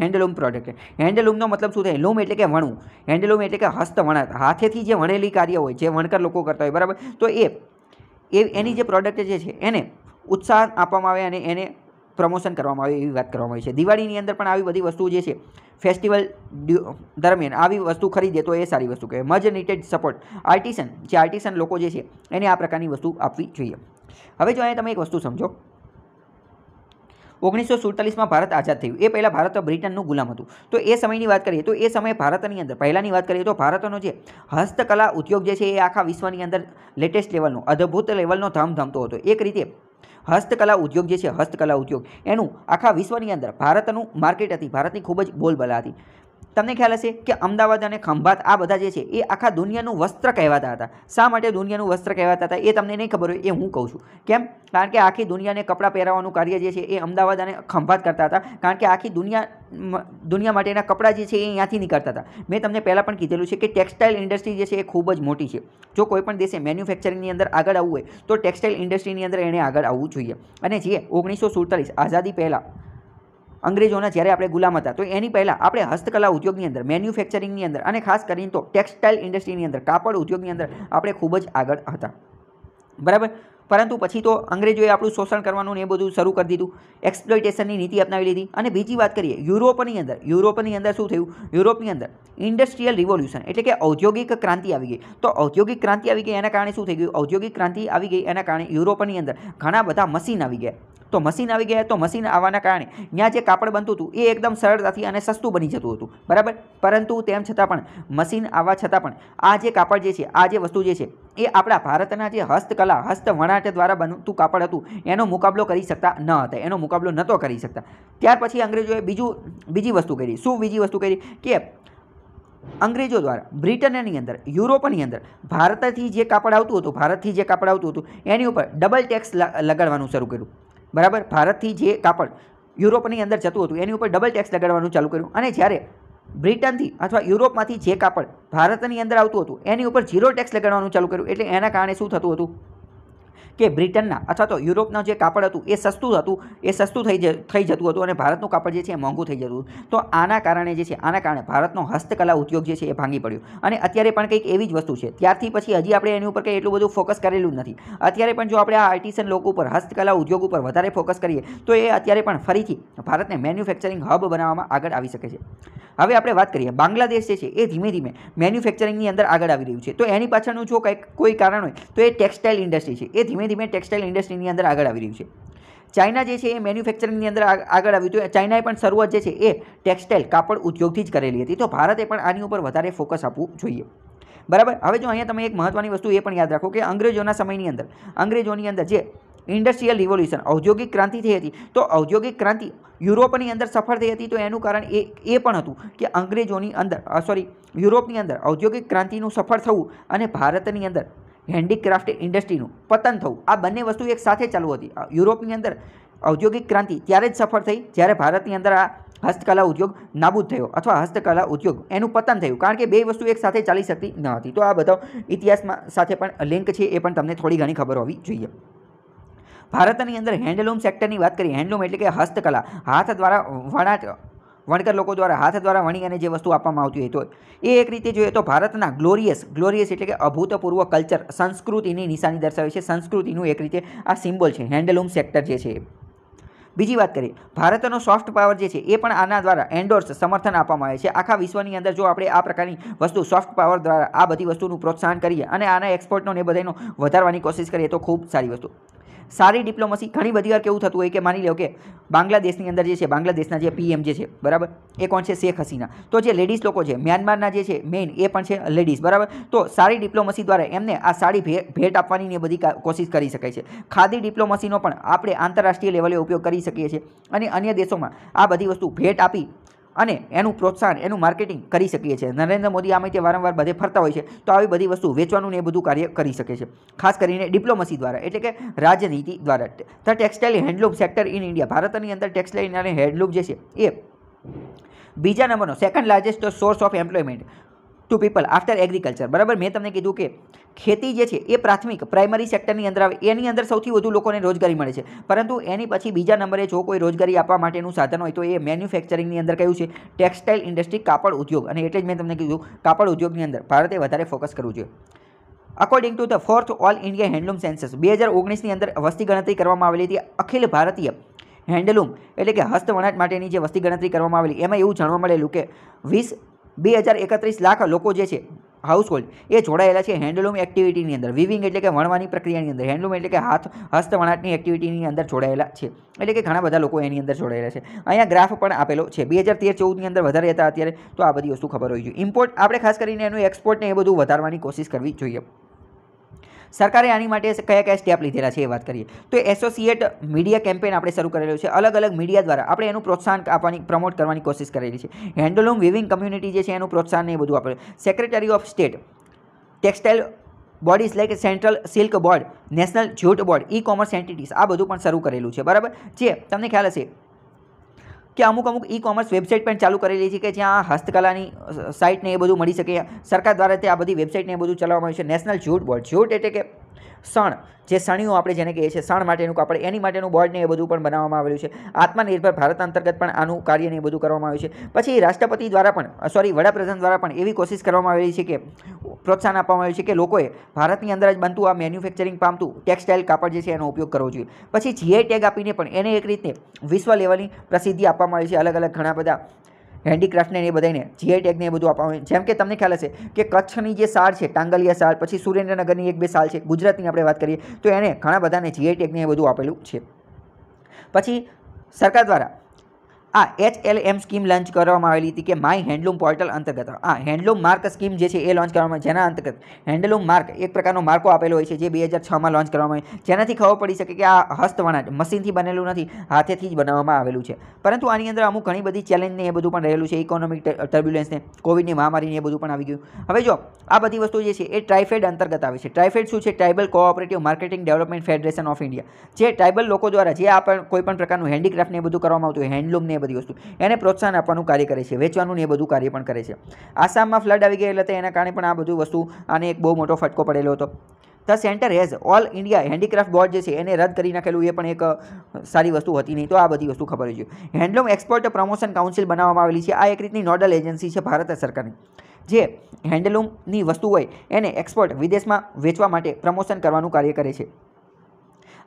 Speaker 1: હેન્ડલૂમ પ્રોડક્ટ હેન્ડલૂમનો મતલબ શું થાય લૂમ એટલે કે વણું હેન્ડલૂમ એટલે કે હસ્ત વણાટ હાથેથી જે વણેલી કાર્ય હોય જે વણકર લોકો કરતા હોય બરાબર તો એ એની જે પ્રોડક્ટ જે છે એને ઉત્સાહ આપવામાં આવે અને એને પ્રમોશન કરવામાં આવે એવી વાત કરવામાં આવી છે દિવાળીની અંદર પણ આવી બધી વસ્તુઓ જે છે ફેસ્ટિવલ દરમિયાન આવી વસ્તુ ખરીદે તો એ સારી વસ્તુ કહેવાય મજ નીટેડ સપોર્ટ આર્ટિસન જે આર્ટિસન લોકો જે છે એને આ પ્રકારની વસ્તુ આપવી જોઈએ હવે જો અહીંયા તમે એક વસ્તુ સમજો ઓગણીસો સુડતાલીસમાં ભારત આઝાદ થયું એ પહેલાં ભારત બ્રિટનનું ગુલામ હતું તો એ સમયની વાત કરીએ તો એ સમયે ભારતની અંદર પહેલાંની વાત કરીએ તો ભારતનો જે હસ્તકલા ઉદ્યોગ જે છે એ આખા વિશ્વની અંદર લેટેસ્ટ લેવલનો અદ્ભુત લેવલનો ધમધમતો હતો એક રીતે હસ્તકલા ઉદ્યોગ જે છે હસ્તકલા ઉદ્યોગ એનું આખા વિશ્વની અંદર ભારતનું માર્કેટ હતી ભારતની ખૂબ જ બોલબલા હતી તમને ખ્યાલ હશે કે અમદાવાદ અને ખંભાત આ બધા જે છે એ આખા દુનિયાનું વસ્ત્ર કહેવાતા હતા શા માટે દુનિયાનું વસ્ત્ર કહેવાતા હતા એ તમને નહીં ખબર હોય એ હું કહું છું કેમ કારણ કે આખી દુનિયાને કપડાં પહેરાવાનું કાર્ય જે છે એ અમદાવાદ અને ખંભાત કરતા હતા કારણ કે આખી દુનિયા દુનિયા માટેના કપડાં જે છે એ અહીંયાથી નીકળતા હતા મેં તમને પહેલાં પણ કીધેલું છે કે ટેક્સટાઇલ ઇન્ડસ્ટ્રી જે છે એ ખૂબ જ મોટી છે જો કોઈપણ પણ દેશે મેન્યુફેક્ચરિંગની અંદર આગળ આવવું હોય તો ટેક્સટાઇલ ઇન્ડસ્ટ્રીની અંદર એણે આગળ આવવું જોઈએ અને જે ઓગણીસો સુડતાલીસ આઝાદી પહેલાં અંગ્રેજોના જ્યારે આપણે ગુલામ હતા તો એની પહેલાં આપણે હસ્તકલા ઉદ્યોગની અંદર મેન્યુફેક્ચરિંગની અંદર અને ખાસ કરીને તો ટેક્સટાઇલ ઇન્ડસ્ટ્રીની અંદર કાપડ ઉદ્યોગની અંદર આપણે ખૂબ જ આગળ હતા બરાબર પરંતુ પછી તો અંગ્રેજોએ આપણું શોષણ કરવાનું ને એ બધું શરૂ કરી દીધું એક્સપ્લોઇટેશનની નીતિ અપનાવી લીધી અને બીજી વાત કરીએ યુરોપની અંદર યુરોપની અંદર શું થયું યુરોપની અંદર ઇન્ડસ્ટ્રીયલ રિવોલ્યુશન એટલે કે ઔદ્યોગિક ક્રાંતિ આવી ગઈ તો ઔદ્યોગિક ક્રાંતિ આવી ગઈ એના કારણે શું થઈ ગયું ઔદ્યોગિક ક્રાંતિ આવી ગઈ એના કારણે યુરોપની અંદર ઘણા બધા મશીન આવી ગયા તો મશીન આવી ગયા તો મશીન આવવાના કારણે ત્યાં જે કાપડ બનતું હતું એ એકદમ સરળતાથી અને સસ્તું બની જતું હતું બરાબર પરંતુ તેમ છતાં પણ મશીન આવવા છતાં પણ આ જે કાપડ જે છે આ જે વસ્તુ જે છે એ આપણા ભારતના જે હસ્તકલા હસ્તવણાટ દ્વારા બનતું કાપડ હતું એનો મુકાબલો કરી શકતા ન હતા એનો મુકાબલો નહોતો કરી શકતા ત્યાર પછી અંગ્રેજોએ બીજું બીજી વસ્તુ કરી શું બીજી વસ્તુ કરી કે અંગ્રેજો દ્વારા બ્રિટનની અંદર યુરોપની અંદર ભારતથી જે કાપડ આવતું હતું ભારતથી જે કાપડ આવતું હતું એની ઉપર ડબલ ટેક્સ લગાડવાનું શરૂ કર્યું બરાબર ભારતથી જે કાપડ યુરોપની અંદર જતું હતું એની ઉપર ડબલ ટેક્સ લગાડવાનું ચાલુ કર્યું અને જ્યારે બ્રિટનથી અથવા યુરોપમાંથી જે કાપડ ભારતની અંદર આવતું હતું એની ઉપર ઝીરો ટેક્સ લગાડવાનું ચાલુ કર્યું એટલે એના કારણે શું થતું હતું કે બ્રિટનના અથવા તો યુરોપના જે કાપડ હતું એ સસ્તું હતું એ સસ્તું થઈ થઈ જતું હતું અને ભારતનું કાપડ જે છે એ મોંઘું થઈ જતું તો આના કારણે જે છે આના કારણે ભારતનો હસ્તકલા ઉદ્યોગ જે છે એ ભાંગી પડ્યો અને અત્યારે પણ કંઈક એવી જ વસ્તુ છે ત્યારથી પછી હજી આપણે એની ઉપર કંઈ એટલું બધું ફોકસ કરેલું નથી અત્યારે પણ જો આપણે આ આર્ટિસન લોકો ઉપર હસ્તકલા ઉદ્યોગ ઉપર વધારે ફોકસ કરીએ તો એ અત્યારે પણ ફરીથી ભારતને મેન્યુફેક્ચરિંગ હબ બનાવવામાં આગળ આવી શકે છે હવે આપણે વાત કરીએ બાંગ્લાદેશ જે છે એ ધીમે ધીમે મેન્યુફેક્ચરિંગની અંદર આગળ આવી રહ્યું છે તો એની પાછળનું જો કંઈક કોઈ કારણ હોય તો એ ટેક્સટાઇલ ઇન્ડસ્ટ્રી છે એ ધીમે ધીમે ધીમે ટેક્સટાઇલ ઇન્ડસ્ટ્રીની અંદર આગળ આવી રહ્યું છે ચાઇના જે છે એ મેન્યુફેક્ચરિંગની અંદર આગળ આવ્યું હતું ચાઇનાએ પણ શરૂઆત જે છે એ ટેક્સટાઇલ કાપડ ઉદ્યોગથી જ કરેલી હતી તો ભારતે પણ આની ઉપર વધારે ફોકસ આપવું જોઈએ બરાબર હવે જો અહીંયા તમે એક મહત્ત્વની વસ્તુ એ પણ યાદ રાખો કે અંગ્રેજોના સમયની અંદર અંગ્રેજોની અંદર જે ઇન્ડસ્ટ્રીયલ રિવોલ્યુશન ઔદ્યોગિક ક્રાંતિ થઈ હતી તો ઔદ્યોગિક ક્રાંતિ યુરોપની અંદર સફળ થઈ હતી તો એનું કારણ એ એ પણ હતું કે અંગ્રેજોની અંદર સોરી યુરોપની અંદર ઔદ્યોગિક ક્રાંતિનું સફળ થવું અને ભારતની અંદર હેન્ડીક્રાફ્ટ ઇન્ડસ્ટ્રીનું પતન થવું આ બંને વસ્તુ એક સાથે ચાલુ હતી યુરોપની અંદર ઔદ્યોગિક ક્રાંતિ ત્યારે જ સફળ થઈ જ્યારે ભારતની અંદર આ હસ્તકલા ઉદ્યોગ નાબૂદ થયો અથવા હસ્તકલા ઉદ્યોગ એનું પતન થયું કારણ કે બે વસ્તુ એક સાથે ચાલી શકતી ન હતી તો આ બધા ઇતિહાસમાં સાથે પણ લિંક છે એ પણ તમને થોડી ઘણી ખબર હોવી જોઈએ ભારતની અંદર હેન્ડલૂમ સેક્ટરની વાત કરીએ હેન્ડલૂમ એટલે કે હસ્તકલા હાથ દ્વારા વણાટ વણકર લોકો દ્વારા હાથ દ્વારા વણી અને જે વસ્તુ આપવામાં આવતી હોય તો એ એક રીતે જોઈએ તો ભારતના ગ્લોરિયસ ગ્લોરિયસ એટલે કે અભૂતપૂર્વ કલ્ચર સંસ્કૃતિની નિશાની દર્શાવે છે સંસ્કૃતિનું એક રીતે આ સિમ્બોલ છે હેન્ડલૂમ સેક્ટર જે છે બીજી વાત કરીએ ભારતનો સોફ્ટ પાવર જે છે એ પણ આના દ્વારા એન્ડોર્સ સમર્થન આપવામાં આવે છે આખા વિશ્વની અંદર જો આપણે આ પ્રકારની વસ્તુ સોફ્ટ પાવર દ્વારા આ બધી વસ્તુનું પ્રોત્સાહન કરીએ અને આના એક્સપોર્ટનો ને બધાનો વધારવાની કોશિશ કરીએ તો ખૂબ સારી વસ્તુ સારી ડિપ્લોમસી ઘણી બધી વાર કેવું થતું હોય કે માની લો કે બાંગ્લાદેશની અંદર જે છે બાંગ્લાદેશના જે પીએમ જે છે બરાબર એ કોણ છે શેખ હસીના તો જે લેડીઝ લોકો છે મ્યાનમારના જે છે મેઇન એ પણ છે લેડીઝ બરાબર તો સારી ડિપ્લોમસી દ્વારા એમને આ સારી ભેટ આપવાની એ બધી કોશિશ કરી શકાય છે ખાદી ડિપ્લોમસીનો પણ આપણે આંતરરાષ્ટ્રીય લેવલે ઉપયોગ કરી શકીએ છીએ અને અન્ય દેશોમાં આ બધી વસ્તુ ભેટ આપી અને એનું પ્રોત્સાહન એનું માર્કેટિંગ કરી શકીએ છીએ નરેન્દ્ર મોદી આમે તે વારંવાર બધે ફરતા હોય છે તો આવી બધી વસ્તુ વેચવાનું ને એ બધું કાર્ય કરી શકે છે ખાસ કરીને ડિપ્લોમસી દ્વારા એટલે કે રાજનીતિ દ્વારા the textile handloom sector in India ભારતની અંદર ટેક્સટાઇલ અને હેન્ડલૂમ જે છે એ બીજા નંબરનો second largest source of employment to people after agriculture બરાબર મેં તમને કીધું કે ખેતી જે છે એ પ્રાથમિક પ્રાઇમરી સેક્ટરની અંદર આવે એની અંદર સૌથી વધુ લોકોને રોજગારી મળે છે પરંતુ એની પછી બીજા નંબરે જો કોઈ રોજગારી આપવા માટેનું સાધન હોય તો એ મેન્યુફેક્ચરિંગની અંદર કયું છે ટેક્સટાઇલ ઇન્ડસ્ટ્રી કાપડ ઉદ્યોગ અને એટલે જ મેં તમને કીધું કાપડ ઉદ્યોગની અંદર ભારતે વધારે ફોકસ કરવું જોઈએ according to the fourth all India handloom census બે હજાર ઓગણીસની અંદર વસ્તી ગણતરી કરવામાં આવેલી હતી અખિલ ભારતીય હેન્ડલૂમ એટલે કે હસ્તવણાટ માટેની જે વસ્તી ગણતરી કરવામાં આવેલી એમાં એવું જાણવા મળેલું કે વીસ બે હજાર એકત્રીસ લાખ લોકો જે છે હાઉસ હાઉસહોલ્ડ એ જોડાયેલા છે હેન્ડલૂમ એક્ટિવિટીની અંદર વિવિંગ એટલે કે વણવાની પ્રક્રિયાની અંદર હેન્ડલૂમ એટલે કે હાથ હસ્તવણાટની એક્ટિવિટીની અંદર જોડાયેલા છે એટલે કે ઘણા બધા લોકો એની અંદર જોડાયેલા છે અહીંયા ગ્રાફ પણ આપેલો છે બે હજાર તેર ચૌદની અંદર વધારે રહેતા અત્યારે તો આ બધી વસ્તુ ખબર હોય જોઈએ ઇમ્પોર્ટ આપણે ખાસ કરીને એનું એક્સપોર્ટને એ બધું વધારવાની કોશિશ કરવી જોઈએ સરકારે આની માટે કયા કયા સ્ટેપ લીધેલા છે એ વાત કરીએ તો એસોસિએટ મીડિયા કેમ્પેન આપણે શરૂ કરેલું છે અલગ અલગ મીડિયા દ્વારા આપણે એનું પ્રોત્સાહન આપવાની પ્રમોટ કરવાની કોશિશ કરેલી છે હેન્ડલૂમ વિવિંગ કમ્યુનિટી જે છે એનું પ્રોત્સાહન એ બધું આપણે secretary of state textile bodies like central silk board national jute board E commerce entities આ બધું પણ શરૂ કરેલું છે બરાબર જે તમને ખ્યાલ હશે કે અમુક અમુક ઈ કોમર્સ વેબસાઇટ પણ ચાલુ કરેલી છે કે જ્યાં હસ્તકલાની સાઇટને એ બધું મળી શકે સરકાર દ્વારા તે આ બધી વેબસાઇટને એ બધું ચલાવવામાં આવ્યું છે નેશનલ જ્યુટ બોર્ડ જ્યુટ એટલે કે સણ જે સણીઓ આપણે જેને કહીએ છીએ સણ માટેનું કાપડ એની માટેનું બોર્ડ ને એ બધું પણ બનાવવામાં આવેલું છે આત્મનિર્ભર ભારત અંતર્ગત પણ આનું ને એ બધું કરવામાં આવ્યું છે પછી રાષ્ટ્રપતિ દ્વારા પણ સોરી વડાપ્રધાન દ્વારા પણ એવી કોશિશ કરવામાં આવેલી છે કે પ્રોત્સાહન આપવામાં આવ્યું છે કે લોકોએ ભારતની અંદર જ બનતું આ મેન્યુફેક્ચરિંગ પામતું ટેક્સટાઇલ કાપડ જે છે એનો ઉપયોગ કરવો જોઈએ પછી જીઆઈ ટેગ આપીને પણ એને એક રીતે વિશ્વ લેવલની પ્રસિદ્ધિ આપવામાં આવી છે અલગ અલગ ઘણા બધા હેન્ડીક્રાફ્ટને એ બધાને જીઆઈ ટેગને એ બધું આપવામાં જેમ કે તમને ખ્યાલ હશે કે કચ્છની જે સાર છે ટાંગલિયા સાર પછી સુરેન્દ્રનગરની એક બે સાલ છે ગુજરાતની આપણે વાત કરીએ તો એને ઘણા બધાને જીઆઈ ટેગને એ બધું આપેલું છે પછી સરકાર દ્વારા આ H L M scheme launch કરવામાં આવેલી હતી કે માય હેન્ડલૂમ પોર્ટલ અંતર્ગત આ હેન્ડલૂમ માર્ક સ્કીમ જે છે એ લોન્ચ કરવામાં જેના અંતર્ગત હેન્ડલૂમ માર્ક એક પ્રકારનો માર્કો આપેલો હોય છે જે બે હજાર છમાં લોન્ચ કરવામાં આવ્યો જેનાથી ખબર પડી શકે કે આ હસ્તવણાટ મશીનથી બનેલું નથી હાથેથી જ બનાવવામાં આવેલું છે પરંતુ આની અંદર અમુક ઘણી બધી ચેલેન્જને એ બધું પણ રહેલું છે ઇકોનોમિક ટર્બ્યુલન્સને કોવિડની મહામારીને એ બધું પણ આવી ગયું હવે જો આ બધી વસ્તુ જે છે એ ટ્રાઇફેડ અંતર્ગત આવે છે ટ્રાઇફેડ શું છે tribal cooperative marketing development federation of India જે ટ્રાઇબલ લોકો દ્વારા જે આ પણ કોઈપણ પ્રકારનું હેન્ડીક્રાફ્ટને એ બધું કરવામાં આવતું હોય હેન્ડલૂમને બધી વસ્તુ એને પ્રોત્સાહન આપવાનું કાર્ય કરે છે વેચવાનું ને એ બધું કાર્ય પણ કરે છે આસામમાં ફ્લડ આવી ગયા એટલે એના કારણે પણ આ બધું વસ્તુ આને એક બહુ મોટો ફટકો પડેલો હતો the centre has all India handicraft board જે છે એને રદ કરી નાખેલું એ પણ એક સારી વસ્તુ હતી નહીં તો આ બધી વસ્તુ ખબર હોય હેન્ડલૂમ એક્સપોર્ટ પ્રમોશન કાઉન્સિલ બનાવવામાં આવેલી છે આ એક રીતની નોડલ એજન્સી છે ભારત સરકારની જે હેન્ડલૂમની વસ્તુ હોય એને એક્સપોર્ટ વિદેશમાં વેચવા માટે પ્રમોશન કરવાનું કાર્ય કરે છે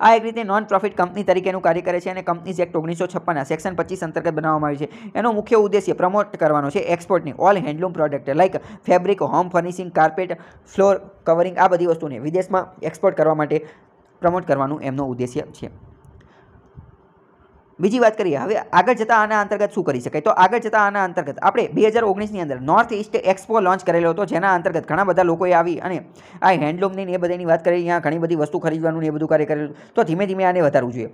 Speaker 1: આ એક રીતે નોન પ્રોફિટ કંપની તરીકેનું કાર્ય કરે છે અને કંપનીઝ એક્ટ ઓગણીસો છપ્પનના સેક્શન પચીસ અંતર્ગત બનાવવામાં આવી છે એનો મુખ્ય ઉદ્દેશ્ય પ્રમોટ કરવાનો છે એક્સપોર્ટની all handloom product like fabric home furnishing carpet floor covering આ બધી વસ્તુને વિદેશમાં એક્સપોર્ટ કરવા માટે પ્રમોટ કરવાનું એમનો ઉદ્દેશ્ય છે બીજી વાત કરીએ હવે આગળ જતાં આના અંતર્ગત શું કરી શકાય તો આગળ જતાં આના અંતર્ગત આપણે બે હજાર ઓગણીસની અંદર નોર્થ ઇસ્ટ એક્સપો લોન્ચ કરેલો હતો જેના અંતર્ગત ઘણા બધા લોકોએ આવી અને આ હેન્ડલૂમની એ બધાની વાત કરી અહીંયા ઘણી બધી વસ્તુ ખરીદવાનું ને એ બધું કાર્ય કરેલું તો ધીમે ધીમે આને વધારવું જોઈએ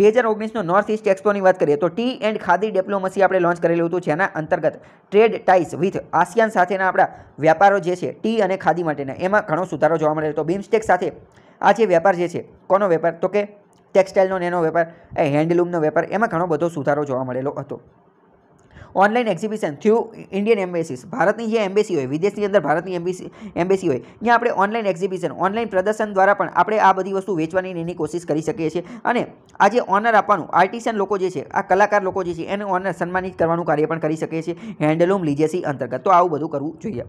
Speaker 1: બે હજાર ઓગણીસનો નોર્થ ઈસ્ટ એક્સપોની વાત કરીએ તો ટી એન્ડ ખાદી ડિપ્લોમસી આપણે લોન્ચ કરેલું હતું જેના અંતર્ગત ટ્રેડ ટાઇસ વિથ આસિયાન સાથેના આપણા વ્યાપારો જે છે ટી અને ખાદી માટેના એમાં ઘણો સુધારો જોવા મળે તો બીમસ્ટેક સાથે આ જે વેપાર જે છે કોનો વેપાર તો કે ટેક્સટાઇલનો નેનો વેપાર એ હેન્ડલૂમનો વેપાર એમાં ઘણો બધો સુધારો જોવા મળેલો હતો online exhibition through Indian embassies ભારતની જે એમ્બેસી હોય વિદેશની અંદર ભારતની એમ્બેસી એમ્બેસી હોય ત્યાં આપણે ઓનલાઈન એક્ઝિબિશન ઓનલાઈન પ્રદર્શન દ્વારા પણ આપણે આ બધી વસ્તુ વેચવાની એની કોશિશ કરી શકીએ છીએ અને આ જે ઓનર આપવાનું આર્ટિસન લોકો જે છે આ કલાકાર લોકો જે છે એને ઓનર સન્માનિત કરવાનું કાર્ય પણ કરી શકીએ છીએ હેન્ડલૂમ લીજેસી અંતર્ગત તો આવું બધું કરવું જોઈએ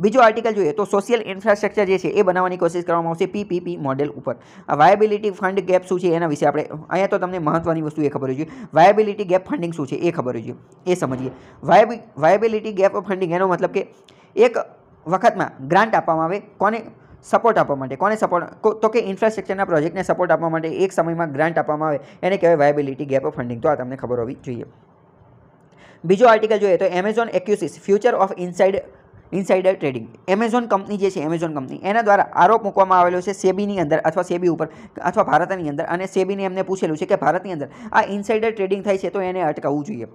Speaker 1: બીજો આર્ટિકલ જોઈએ તો સોશિયલ ઇન્ફ્રાસ્ટ્રક્ચર જે છે એ બનાવવાની કોશિશ કરવામાં આવશે પીપીપી મોડેલ ઉપર વાયબિલિટી ફંડ ગેપ શું છે એના વિશે આપણે અહીંયા તો તમને મહત્ત્વની વસ્તુ એ ખબર હોય છે વાયબિલિટી ગેપ ફંડિંગ શું છે એ ખબર હોય છે એ સમજીએ વાયબી વાયબિલિટી ગેપ ફંડિંગ એનો મતલબ કે એક વખતમાં ગ્રાન્ટ આપવામાં આવે કોને સપોર્ટ આપવા માટે કોને સપોર્ટ તો કે ઇન્ફ્રાસ્ટ્રક્ચરના પ્રોજેક્ટને સપોર્ટ આપવા માટે એક સમયમાં ગ્રાન્ટ આપવામાં આવે એને કહેવાય વાયબિલિટી ગેપ ફંડિંગ તો આ તમને ખબર હોવી જોઈએ બીજો આર્ટિકલ જોઈએ તો Amazon accuses Future of inside insider trading Amazon company જે છે એમેઝોન કંપની એના દ્વારા આરોપ મૂકવામાં આવેલો છે સેબીની અંદર અથવા સેબી ઉપર અથવા ભારતની અંદર અને સેબીને એમને પૂછેલું છે કે ભારતની અંદર આ ઇનસાઇડર ટ્રેડિંગ થાય છે તો એને અટકાવવું જોઈએ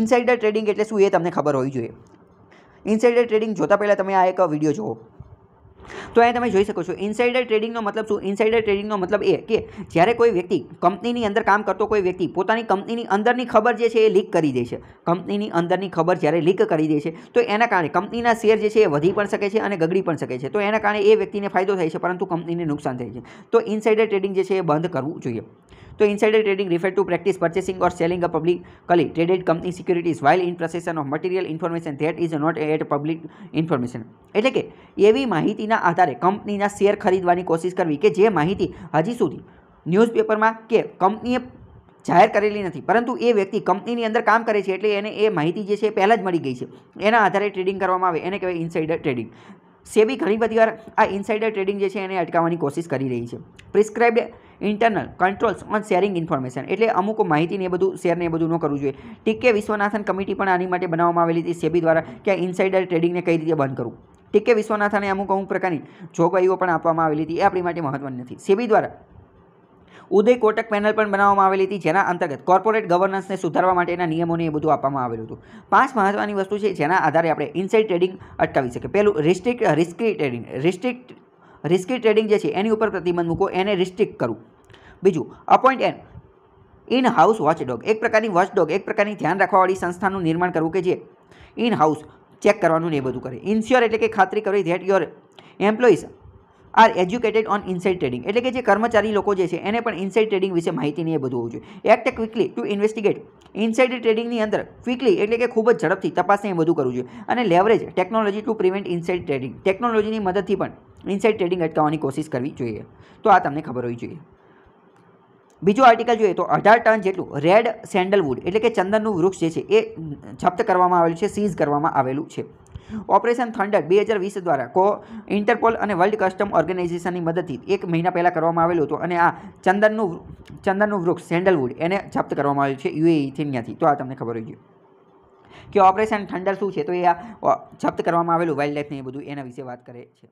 Speaker 1: ઇનસાઇડર ટ્રેડિંગ એટલે શું એ તમને ખબર હોવી જોઈએ ઇન્સાઇડર ટ્રેડિંગ જોતા પહેલાં તમે આ એક વિડીયો જુઓ તો અહીંયા તમે જોઈ શકો છો ઇનસાઇડર ટ્રેડિંગનો મતલબ શું ઇનસાઇડર ટ્રેડિંગનો મતલબ એ કે જ્યારે કોઈ વ્યક્તિ કંપનીની અંદર કામ કરતો કોઈ વ્યક્તિ પોતાની કંપનીની અંદરની ખબર જે છે એ લીક કરી દે છે કંપનીની અંદરની ખબર જ્યારે લીક કરી દે છે તો એના કારણે કંપનીના શેર જે છે એ વધી પણ શકે છે અને ગગડી પણ શકે છે તો એના કારણે એ વ્યક્તિને ફાયદો થાય છે પરંતુ કંપનીને નુકસાન થાય છે તો ઇનસાઇડર ટ્રેડિંગ જે છે એ બંધ કરવું જોઈએ તો insider trading refer to practice purchasing or selling a publicly traded company securities while in possession of material information that is not at public information એટલે કે એવી માહિતીના આધારે કંપનીના શેર ખરીદવાની કોશિશ કરવી કે જે માહિતી હજી સુધી ન્યૂઝપેપરમાં કે કંપનીએ જાહેર કરેલી નથી પરંતુ એ વ્યક્તિ કંપનીની અંદર કામ કરે છે એટલે એને એ માહિતી જે છે પહેલાં જ મળી ગઈ છે એના આધારે ટ્રેડિંગ કરવામાં આવે એને કહેવાય ઇન્સાઇડર ટ્રેડિંગ સેબી ઘણી બધી વાર આ ઇન્સાઇડર ટ્રેડિંગ જે છે એને અટકાવવાની કોશિશ કરી રહી છે prescribed internal controls on sharing information એટલે અમુક માહિતીને એ બધું શેરને એ બધું ન કરવું જોઈએ ટીકે વિશ્વનાથન કમિટી પણ આની માટે બનાવવામાં આવેલી હતી સેબી દ્વારા કે ઇન્સાઇડર ટ્રેડિંગને કઈ રીતે બંધ કરવું ટીકે વિશ્વનાથને અમુક અમુક પ્રકારની જોગવાઈઓ પણ આપવામાં આવેલી હતી એ આપણી માટે મહત્વની નથી સેબી દ્વારા ઉદય કોટક પેનલ પણ બનાવવામાં આવેલી હતી જેના અંતર્ગત કોર્પોરેટ ગવર્નન્સને સુધારવા માટેના નિયમોને એ બધું આપવામાં આવેલું હતું પાંચ મહત્વની વસ્તુ છે જેના આધારે આપણે ઇનસાઇડ ટ્રેડિંગ અટકાવી શકીએ પહેલું restrict risky trading restrict risky trading જે છે એની ઉપર પ્રતિબંધ મૂકો એને રિસ્ટ્રિક્ટ કરું બીજું appoint an in house watchdog એક પ્રકારની વોચડોગ એક પ્રકારની ધ્યાન રાખવાવાળી સંસ્થાનું નિર્માણ કરવું કે જે ઇન હાઉસ ચેક કરવાનું ને એ બધું કરે ઇન્સ્યોર એટલે કે ખાતરી કરવી that your employees are educated on inside trading એટલે કે જે કર્મચારી લોકો જે છે એને પણ ઇનસાઇડ ટ્રેડિંગ વિશે માહિતી નહીં એ બધું હોવું જોઈએ act quickly to investigate inside ટ્રેડિંગની અંદર ક્વિકલી એટલે કે ખૂબ જ ઝડપથી તપાસને એ બધું કરવું જોઈએ અને leverage technology to prevent inside trading ટેકનોલોજીની મદદથી પણ ઇનસાઇડ ટ્રેડિંગ અટકાવવાની કોશિશ કરવી જોઈએ તો આ તમને ખબર હોવી જોઈએ બીજો આર્ટિકલ જોઈએ તો અઢાર ટન જેટલું રેડ સેન્ડલવુડ એટલે કે ચંદનનું વૃક્ષ જે છે એ જપ્ત કરવામાં આવેલું છે સીઝ કરવામાં આવેલું છે ઓપરેશન થંડર બે હજાર વીસ દ્વારા કો ઇન્ટરપોલ અને વર્લ્ડ કસ્ટમ ઓર્ગેનાઇઝેશનની મદદથી એક મહિના પહેલાં કરવામાં આવેલું હતું અને આ ચંદનનું ચંદનનું વૃક્ષ સેન્ડલવુડ એને જપ્ત કરવામાં આવ્યું છે યુએઈથી ત્યાંથી તો આ તમને ખબર હોય ગયું કે ઓપરેશન થંડર શું છે તો એ આ જપ્ત કરવામાં આવેલું વાઇલ્ડ લાઈફને એ બધું એના વિશે વાત કરે છે